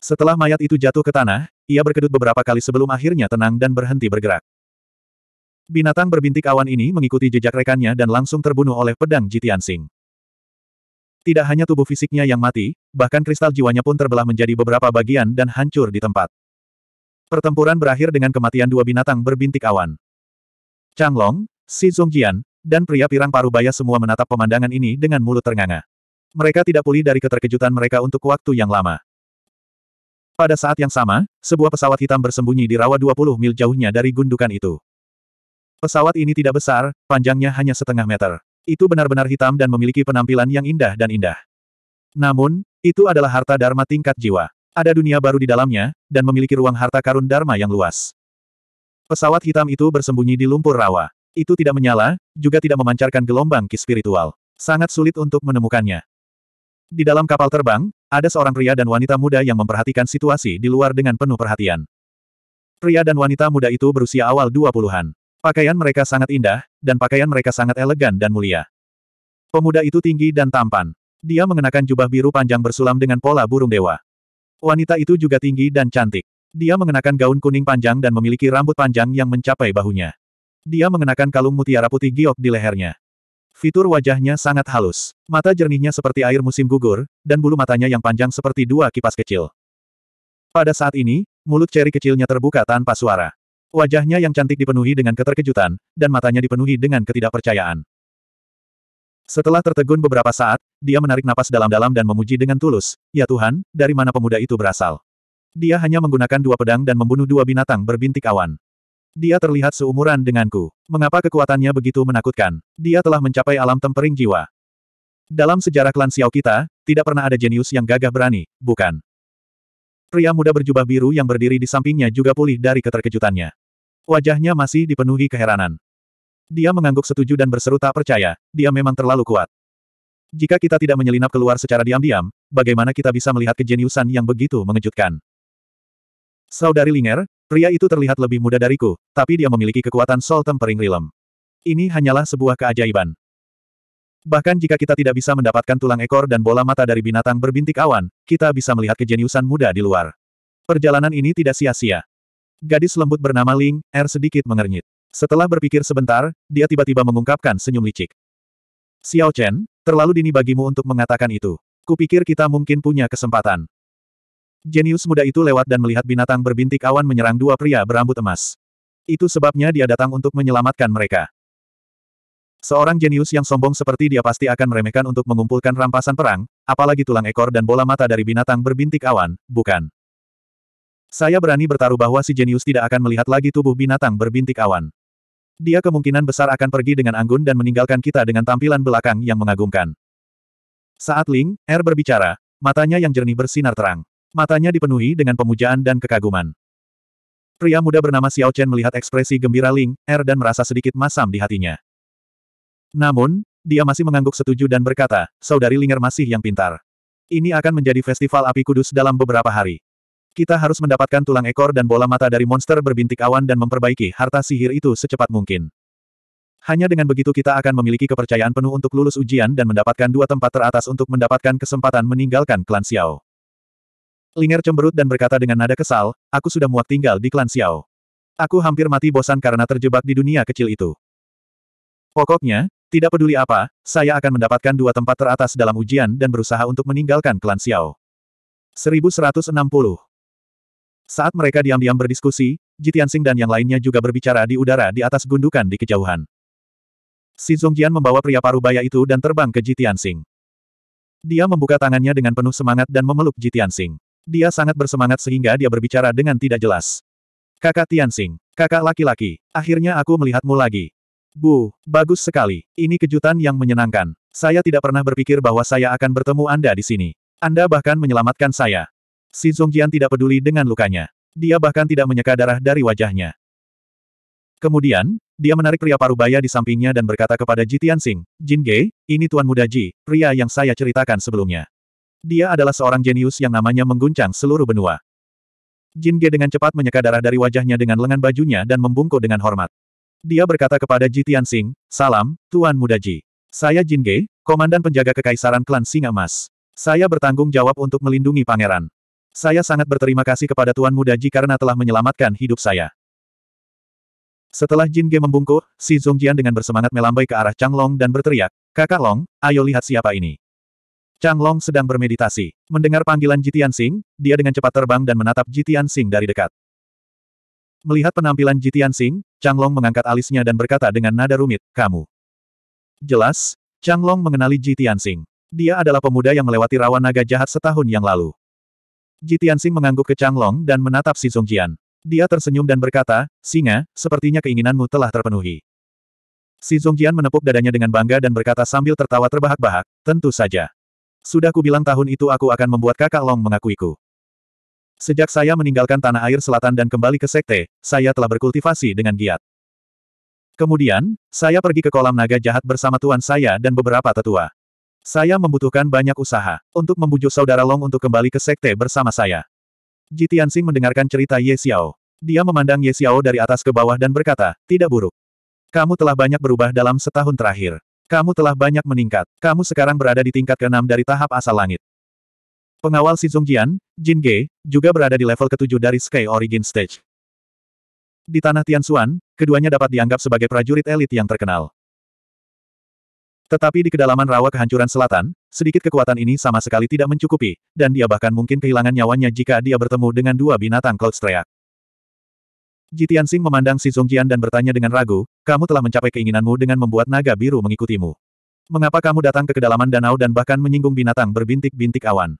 [SPEAKER 1] Setelah mayat itu jatuh ke tanah, ia berkedut beberapa kali sebelum akhirnya tenang dan berhenti bergerak. Binatang berbintik awan ini mengikuti jejak rekannya dan langsung terbunuh oleh pedang Jitian Sing. Tidak hanya tubuh fisiknya yang mati, bahkan kristal jiwanya pun terbelah menjadi beberapa bagian dan hancur di tempat. Pertempuran berakhir dengan kematian dua binatang berbintik awan. Chang Long, Si Zongjian, dan pria pirang paruh baya semua menatap pemandangan ini dengan mulut ternganga. Mereka tidak pulih dari keterkejutan mereka untuk waktu yang lama. Pada saat yang sama, sebuah pesawat hitam bersembunyi di rawa 20 mil jauhnya dari gundukan itu. Pesawat ini tidak besar, panjangnya hanya setengah meter. Itu benar-benar hitam dan memiliki penampilan yang indah dan indah. Namun, itu adalah harta dharma tingkat jiwa. Ada dunia baru di dalamnya, dan memiliki ruang harta karun dharma yang luas. Pesawat hitam itu bersembunyi di lumpur rawa. Itu tidak menyala, juga tidak memancarkan gelombang ki spiritual. Sangat sulit untuk menemukannya. Di dalam kapal terbang, ada seorang pria dan wanita muda yang memperhatikan situasi di luar dengan penuh perhatian. Pria dan wanita muda itu berusia awal 20-an. Pakaian mereka sangat indah, dan pakaian mereka sangat elegan dan mulia. Pemuda itu tinggi dan tampan. Dia mengenakan jubah biru panjang bersulam dengan pola burung dewa. Wanita itu juga tinggi dan cantik. Dia mengenakan gaun kuning panjang dan memiliki rambut panjang yang mencapai bahunya. Dia mengenakan kalung mutiara putih giok di lehernya. Fitur wajahnya sangat halus. Mata jernihnya seperti air musim gugur, dan bulu matanya yang panjang seperti dua kipas kecil. Pada saat ini, mulut ceri kecilnya terbuka tanpa suara. Wajahnya yang cantik dipenuhi dengan keterkejutan, dan matanya dipenuhi dengan ketidakpercayaan. Setelah tertegun beberapa saat, dia menarik napas dalam-dalam dan memuji dengan tulus, Ya Tuhan, dari mana pemuda itu berasal? Dia hanya menggunakan dua pedang dan membunuh dua binatang berbintik awan. Dia terlihat seumuran denganku. Mengapa kekuatannya begitu menakutkan? Dia telah mencapai alam tempering jiwa. Dalam sejarah klan Xiao kita, tidak pernah ada jenius yang gagah berani, bukan? Pria muda berjubah biru yang berdiri di sampingnya juga pulih dari keterkejutannya. Wajahnya masih dipenuhi keheranan. Dia mengangguk setuju dan berseru tak percaya, dia memang terlalu kuat. Jika kita tidak menyelinap keluar secara diam-diam, bagaimana kita bisa melihat kejeniusan yang begitu mengejutkan? Saudari Linger, Pria itu terlihat lebih muda dariku, tapi dia memiliki kekuatan Soul Tempering Realm. Ini hanyalah sebuah keajaiban. Bahkan jika kita tidak bisa mendapatkan tulang ekor dan bola mata dari binatang berbintik awan, kita bisa melihat kejeniusan muda di luar. Perjalanan ini tidak sia-sia. Gadis lembut bernama Ling, Er sedikit mengernyit. Setelah berpikir sebentar, dia tiba-tiba mengungkapkan senyum licik. Xiao Chen, terlalu dini bagimu untuk mengatakan itu. Kupikir kita mungkin punya kesempatan. Jenius muda itu lewat dan melihat binatang berbintik awan menyerang dua pria berambut emas. Itu sebabnya dia datang untuk menyelamatkan mereka. Seorang jenius yang sombong seperti dia pasti akan meremehkan untuk mengumpulkan rampasan perang, apalagi tulang ekor dan bola mata dari binatang berbintik awan, bukan? Saya berani bertaruh bahwa si jenius tidak akan melihat lagi tubuh binatang berbintik awan. Dia kemungkinan besar akan pergi dengan anggun dan meninggalkan kita dengan tampilan belakang yang mengagumkan. Saat Ling, Er berbicara, matanya yang jernih bersinar terang. Matanya dipenuhi dengan pemujaan dan kekaguman. Pria muda bernama Xiao Chen melihat ekspresi gembira Ling Er dan merasa sedikit masam di hatinya. Namun, dia masih mengangguk setuju dan berkata, saudari Linger masih yang pintar. Ini akan menjadi festival api kudus dalam beberapa hari. Kita harus mendapatkan tulang ekor dan bola mata dari monster berbintik awan dan memperbaiki harta sihir itu secepat mungkin. Hanya dengan begitu kita akan memiliki kepercayaan penuh untuk lulus ujian dan mendapatkan dua tempat teratas untuk mendapatkan kesempatan meninggalkan klan Xiao. Linger cemberut dan berkata dengan nada kesal, aku sudah muak tinggal di klan Xiao. Aku hampir mati bosan karena terjebak di dunia kecil itu. Pokoknya, tidak peduli apa, saya akan mendapatkan dua tempat teratas dalam ujian dan berusaha untuk meninggalkan klan Xiao. 1160 Saat mereka diam-diam berdiskusi, Jitiansing dan yang lainnya juga berbicara di udara di atas gundukan di kejauhan. Si Zongjian membawa pria paruh baya itu dan terbang ke Jitiansing. Dia membuka tangannya dengan penuh semangat dan memeluk Jitiansing. Dia sangat bersemangat sehingga dia berbicara dengan tidak jelas. Kakak Tianxing, kakak laki-laki, akhirnya aku melihatmu lagi. Bu, bagus sekali. Ini kejutan yang menyenangkan. Saya tidak pernah berpikir bahwa saya akan bertemu Anda di sini. Anda bahkan menyelamatkan saya. Si Zongjian tidak peduli dengan lukanya. Dia bahkan tidak menyeka darah dari wajahnya. Kemudian, dia menarik pria parubaya di sampingnya dan berkata kepada Ji Tianxing, Jin Ge, ini Tuan Muda Ji, pria yang saya ceritakan sebelumnya. Dia adalah seorang jenius yang namanya mengguncang seluruh benua. Jin Ge dengan cepat menyeka darah dari wajahnya dengan lengan bajunya dan membungkuk dengan hormat. Dia berkata kepada Ji Tianxing, Salam, Tuan Muda Ji. Saya Jin Ge, Komandan Penjaga Kekaisaran Klan Singa Emas. Saya bertanggung jawab untuk melindungi pangeran. Saya sangat berterima kasih kepada Tuan Muda Ji karena telah menyelamatkan hidup saya. Setelah Jin Ge membungkuk, si Zongjian dengan bersemangat melambai ke arah Chang Long dan berteriak, Kakak Long, ayo lihat siapa ini. Chang Long sedang bermeditasi. Mendengar panggilan Jitian Sing, dia dengan cepat terbang dan menatap Jitian Sing dari dekat. Melihat penampilan Jitian Sing, Chang Long mengangkat alisnya dan berkata dengan nada rumit, kamu. Jelas, Chang Long mengenali Jitian Sing. Dia adalah pemuda yang melewati rawan naga jahat setahun yang lalu. Jitian Sing mengangguk ke Chang Long dan menatap Si Song Jian. Dia tersenyum dan berkata, Singa, sepertinya keinginanmu telah terpenuhi. Si Zongjian menepuk dadanya dengan bangga dan berkata sambil tertawa terbahak-bahak, tentu saja. Sudah kubilang tahun itu aku akan membuat kakak Long mengakuiku. Sejak saya meninggalkan tanah air selatan dan kembali ke sekte, saya telah berkultivasi dengan giat. Kemudian, saya pergi ke kolam naga jahat bersama tuan saya dan beberapa tetua. Saya membutuhkan banyak usaha untuk membujuk saudara Long untuk kembali ke sekte bersama saya. Ji mendengarkan cerita Ye Xiao. Dia memandang Ye Xiao dari atas ke bawah dan berkata, tidak buruk. Kamu telah banyak berubah dalam setahun terakhir. Kamu telah banyak meningkat. Kamu sekarang berada di tingkat keenam dari tahap asal langit. Pengawal Si Zongjian, Jin Ge, juga berada di level ketujuh dari Sky Origin Stage. Di tanah Tianxuan, keduanya dapat dianggap sebagai prajurit elit yang terkenal. Tetapi di kedalaman rawa kehancuran selatan, sedikit kekuatan ini sama sekali tidak mencukupi, dan dia bahkan mungkin kehilangan nyawanya jika dia bertemu dengan dua binatang Cloudstreak. Jitian Sing memandang si Zongjian dan bertanya dengan ragu, kamu telah mencapai keinginanmu dengan membuat naga biru mengikutimu. Mengapa kamu datang ke kedalaman danau dan bahkan menyinggung binatang berbintik-bintik awan?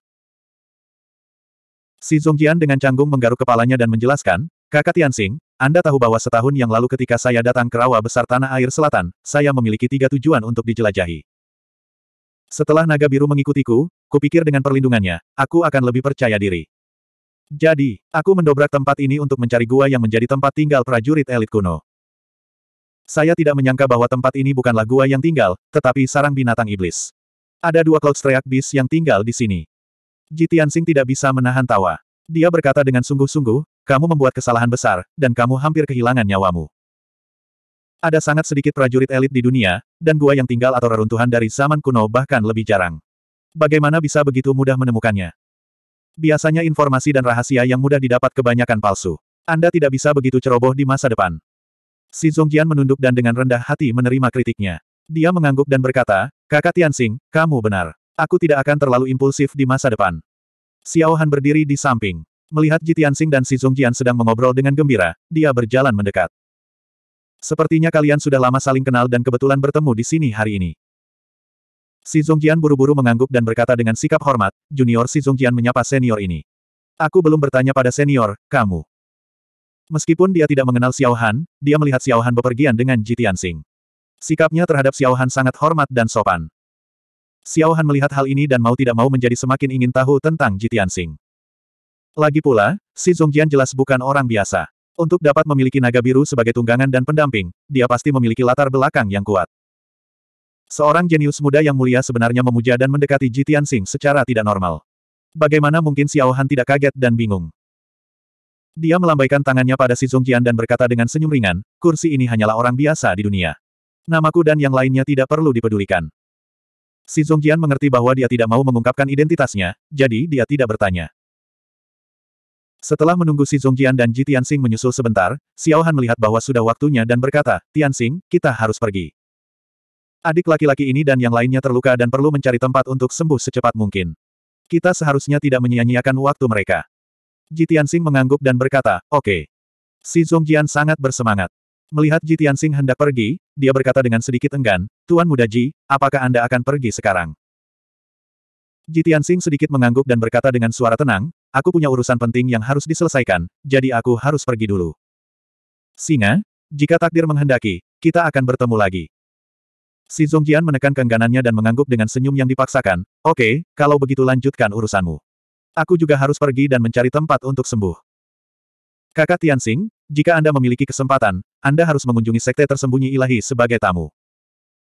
[SPEAKER 1] Si Zongjian dengan canggung menggaruk kepalanya dan menjelaskan, Kakak Tianxing, Anda tahu bahwa setahun yang lalu ketika saya datang ke rawa besar tanah air selatan, saya memiliki tiga tujuan untuk dijelajahi. Setelah naga biru mengikutiku, kupikir dengan perlindungannya, aku akan lebih percaya diri. Jadi, aku mendobrak tempat ini untuk mencari gua yang menjadi tempat tinggal prajurit elit kuno. Saya tidak menyangka bahwa tempat ini bukanlah gua yang tinggal, tetapi sarang binatang iblis. Ada dua Cloud Striak Beast yang tinggal di sini. Jitiansing tidak bisa menahan tawa. Dia berkata dengan sungguh-sungguh, kamu membuat kesalahan besar, dan kamu hampir kehilangan nyawamu. Ada sangat sedikit prajurit elit di dunia, dan gua yang tinggal atau reruntuhan dari zaman kuno bahkan lebih jarang. Bagaimana bisa begitu mudah menemukannya? Biasanya informasi dan rahasia yang mudah didapat kebanyakan palsu. Anda tidak bisa begitu ceroboh di masa depan. Si Zongjian menunduk dan dengan rendah hati menerima kritiknya. Dia mengangguk dan berkata, Kakak Tianxing, kamu benar. Aku tidak akan terlalu impulsif di masa depan. Xiao Han berdiri di samping. Melihat Ji Tianxing dan Si Zongjian sedang mengobrol dengan gembira, dia berjalan mendekat. Sepertinya kalian sudah lama saling kenal dan kebetulan bertemu di sini hari ini. Si Zongjian buru-buru mengangguk dan berkata dengan sikap hormat, junior Si Zongjian menyapa senior ini. Aku belum bertanya pada senior, kamu. Meskipun dia tidak mengenal Xiao Han, dia melihat Xiao Han bepergian dengan Ji Tianxing. Sikapnya terhadap Xiao Han sangat hormat dan sopan. Xiao Han melihat hal ini dan mau tidak mau menjadi semakin ingin tahu tentang Ji Tianxing. Lagi pula, si Zongjian jelas bukan orang biasa. Untuk dapat memiliki naga biru sebagai tunggangan dan pendamping, dia pasti memiliki latar belakang yang kuat. Seorang jenius muda yang mulia sebenarnya memuja dan mendekati Ji Tianxing secara tidak normal. Bagaimana mungkin Xiao Han tidak kaget dan bingung? Dia melambaikan tangannya pada si Zongjian dan berkata dengan senyum ringan, kursi ini hanyalah orang biasa di dunia. Namaku dan yang lainnya tidak perlu dipedulikan. Si Zongjian mengerti bahwa dia tidak mau mengungkapkan identitasnya, jadi dia tidak bertanya. Setelah menunggu si Zongjian dan Ji Tianxing menyusul sebentar, Xiao Han melihat bahwa sudah waktunya dan berkata, Tianxing, kita harus pergi. Adik laki-laki ini dan yang lainnya terluka dan perlu mencari tempat untuk sembuh secepat mungkin. Kita seharusnya tidak menyia-nyiakan waktu mereka. Ji mengangguk dan berkata, oke. Okay. Si Zhongjian sangat bersemangat. Melihat Ji hendak pergi, dia berkata dengan sedikit enggan, Tuan Muda Ji, apakah Anda akan pergi sekarang? Ji sedikit mengangguk dan berkata dengan suara tenang, aku punya urusan penting yang harus diselesaikan, jadi aku harus pergi dulu. Singa, jika takdir menghendaki, kita akan bertemu lagi. Si Zongjian menekan kengganannya dan mengangguk dengan senyum yang dipaksakan, oke, okay, kalau begitu lanjutkan urusanmu. Aku juga harus pergi dan mencari tempat untuk sembuh. Kakak Tianxing, jika Anda memiliki kesempatan, Anda harus mengunjungi sekte tersembunyi ilahi sebagai tamu.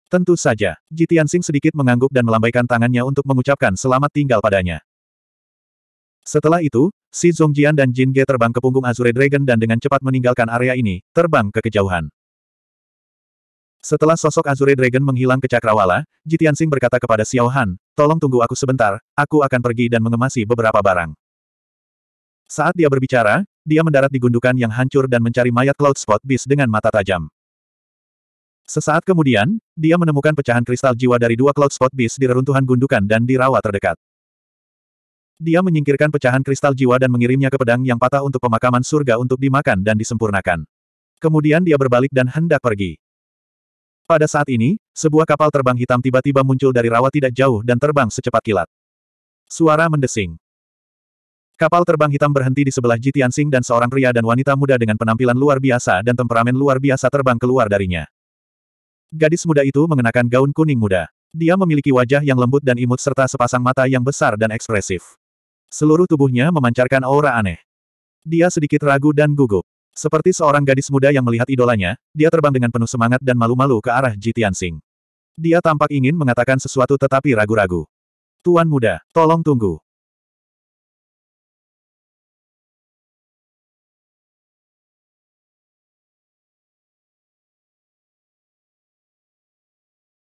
[SPEAKER 1] Tentu saja, Ji Tianxing sedikit mengangguk dan melambaikan tangannya untuk mengucapkan selamat tinggal padanya. Setelah itu, si Zongjian dan Jin Ge terbang ke punggung Azure Dragon dan dengan cepat meninggalkan area ini, terbang ke kejauhan. Setelah sosok Azure Dragon menghilang ke Cakrawala, Jitian Sing berkata kepada Xiao Han, tolong tunggu aku sebentar, aku akan pergi dan mengemasi beberapa barang. Saat dia berbicara, dia mendarat di gundukan yang hancur dan mencari mayat Cloud Spot Beast dengan mata tajam. Sesaat kemudian, dia menemukan pecahan kristal jiwa dari dua Cloud Spot Beast di reruntuhan gundukan dan di rawa terdekat. Dia menyingkirkan pecahan kristal jiwa dan mengirimnya ke pedang yang patah untuk pemakaman surga untuk dimakan dan disempurnakan. Kemudian dia berbalik dan hendak pergi. Pada saat ini, sebuah kapal terbang hitam tiba-tiba muncul dari rawa tidak jauh dan terbang secepat kilat. Suara mendesing. Kapal terbang hitam berhenti di sebelah Jitian Sing dan seorang pria dan wanita muda dengan penampilan luar biasa dan temperamen luar biasa terbang keluar darinya. Gadis muda itu mengenakan gaun kuning muda. Dia memiliki wajah yang lembut dan imut serta sepasang mata yang besar dan ekspresif. Seluruh tubuhnya memancarkan aura aneh. Dia sedikit ragu dan gugup. Seperti seorang gadis muda yang melihat idolanya, dia terbang dengan penuh semangat dan malu-malu ke arah Ji Tianxing. Dia tampak ingin mengatakan sesuatu tetapi ragu-ragu. Tuan muda, tolong tunggu.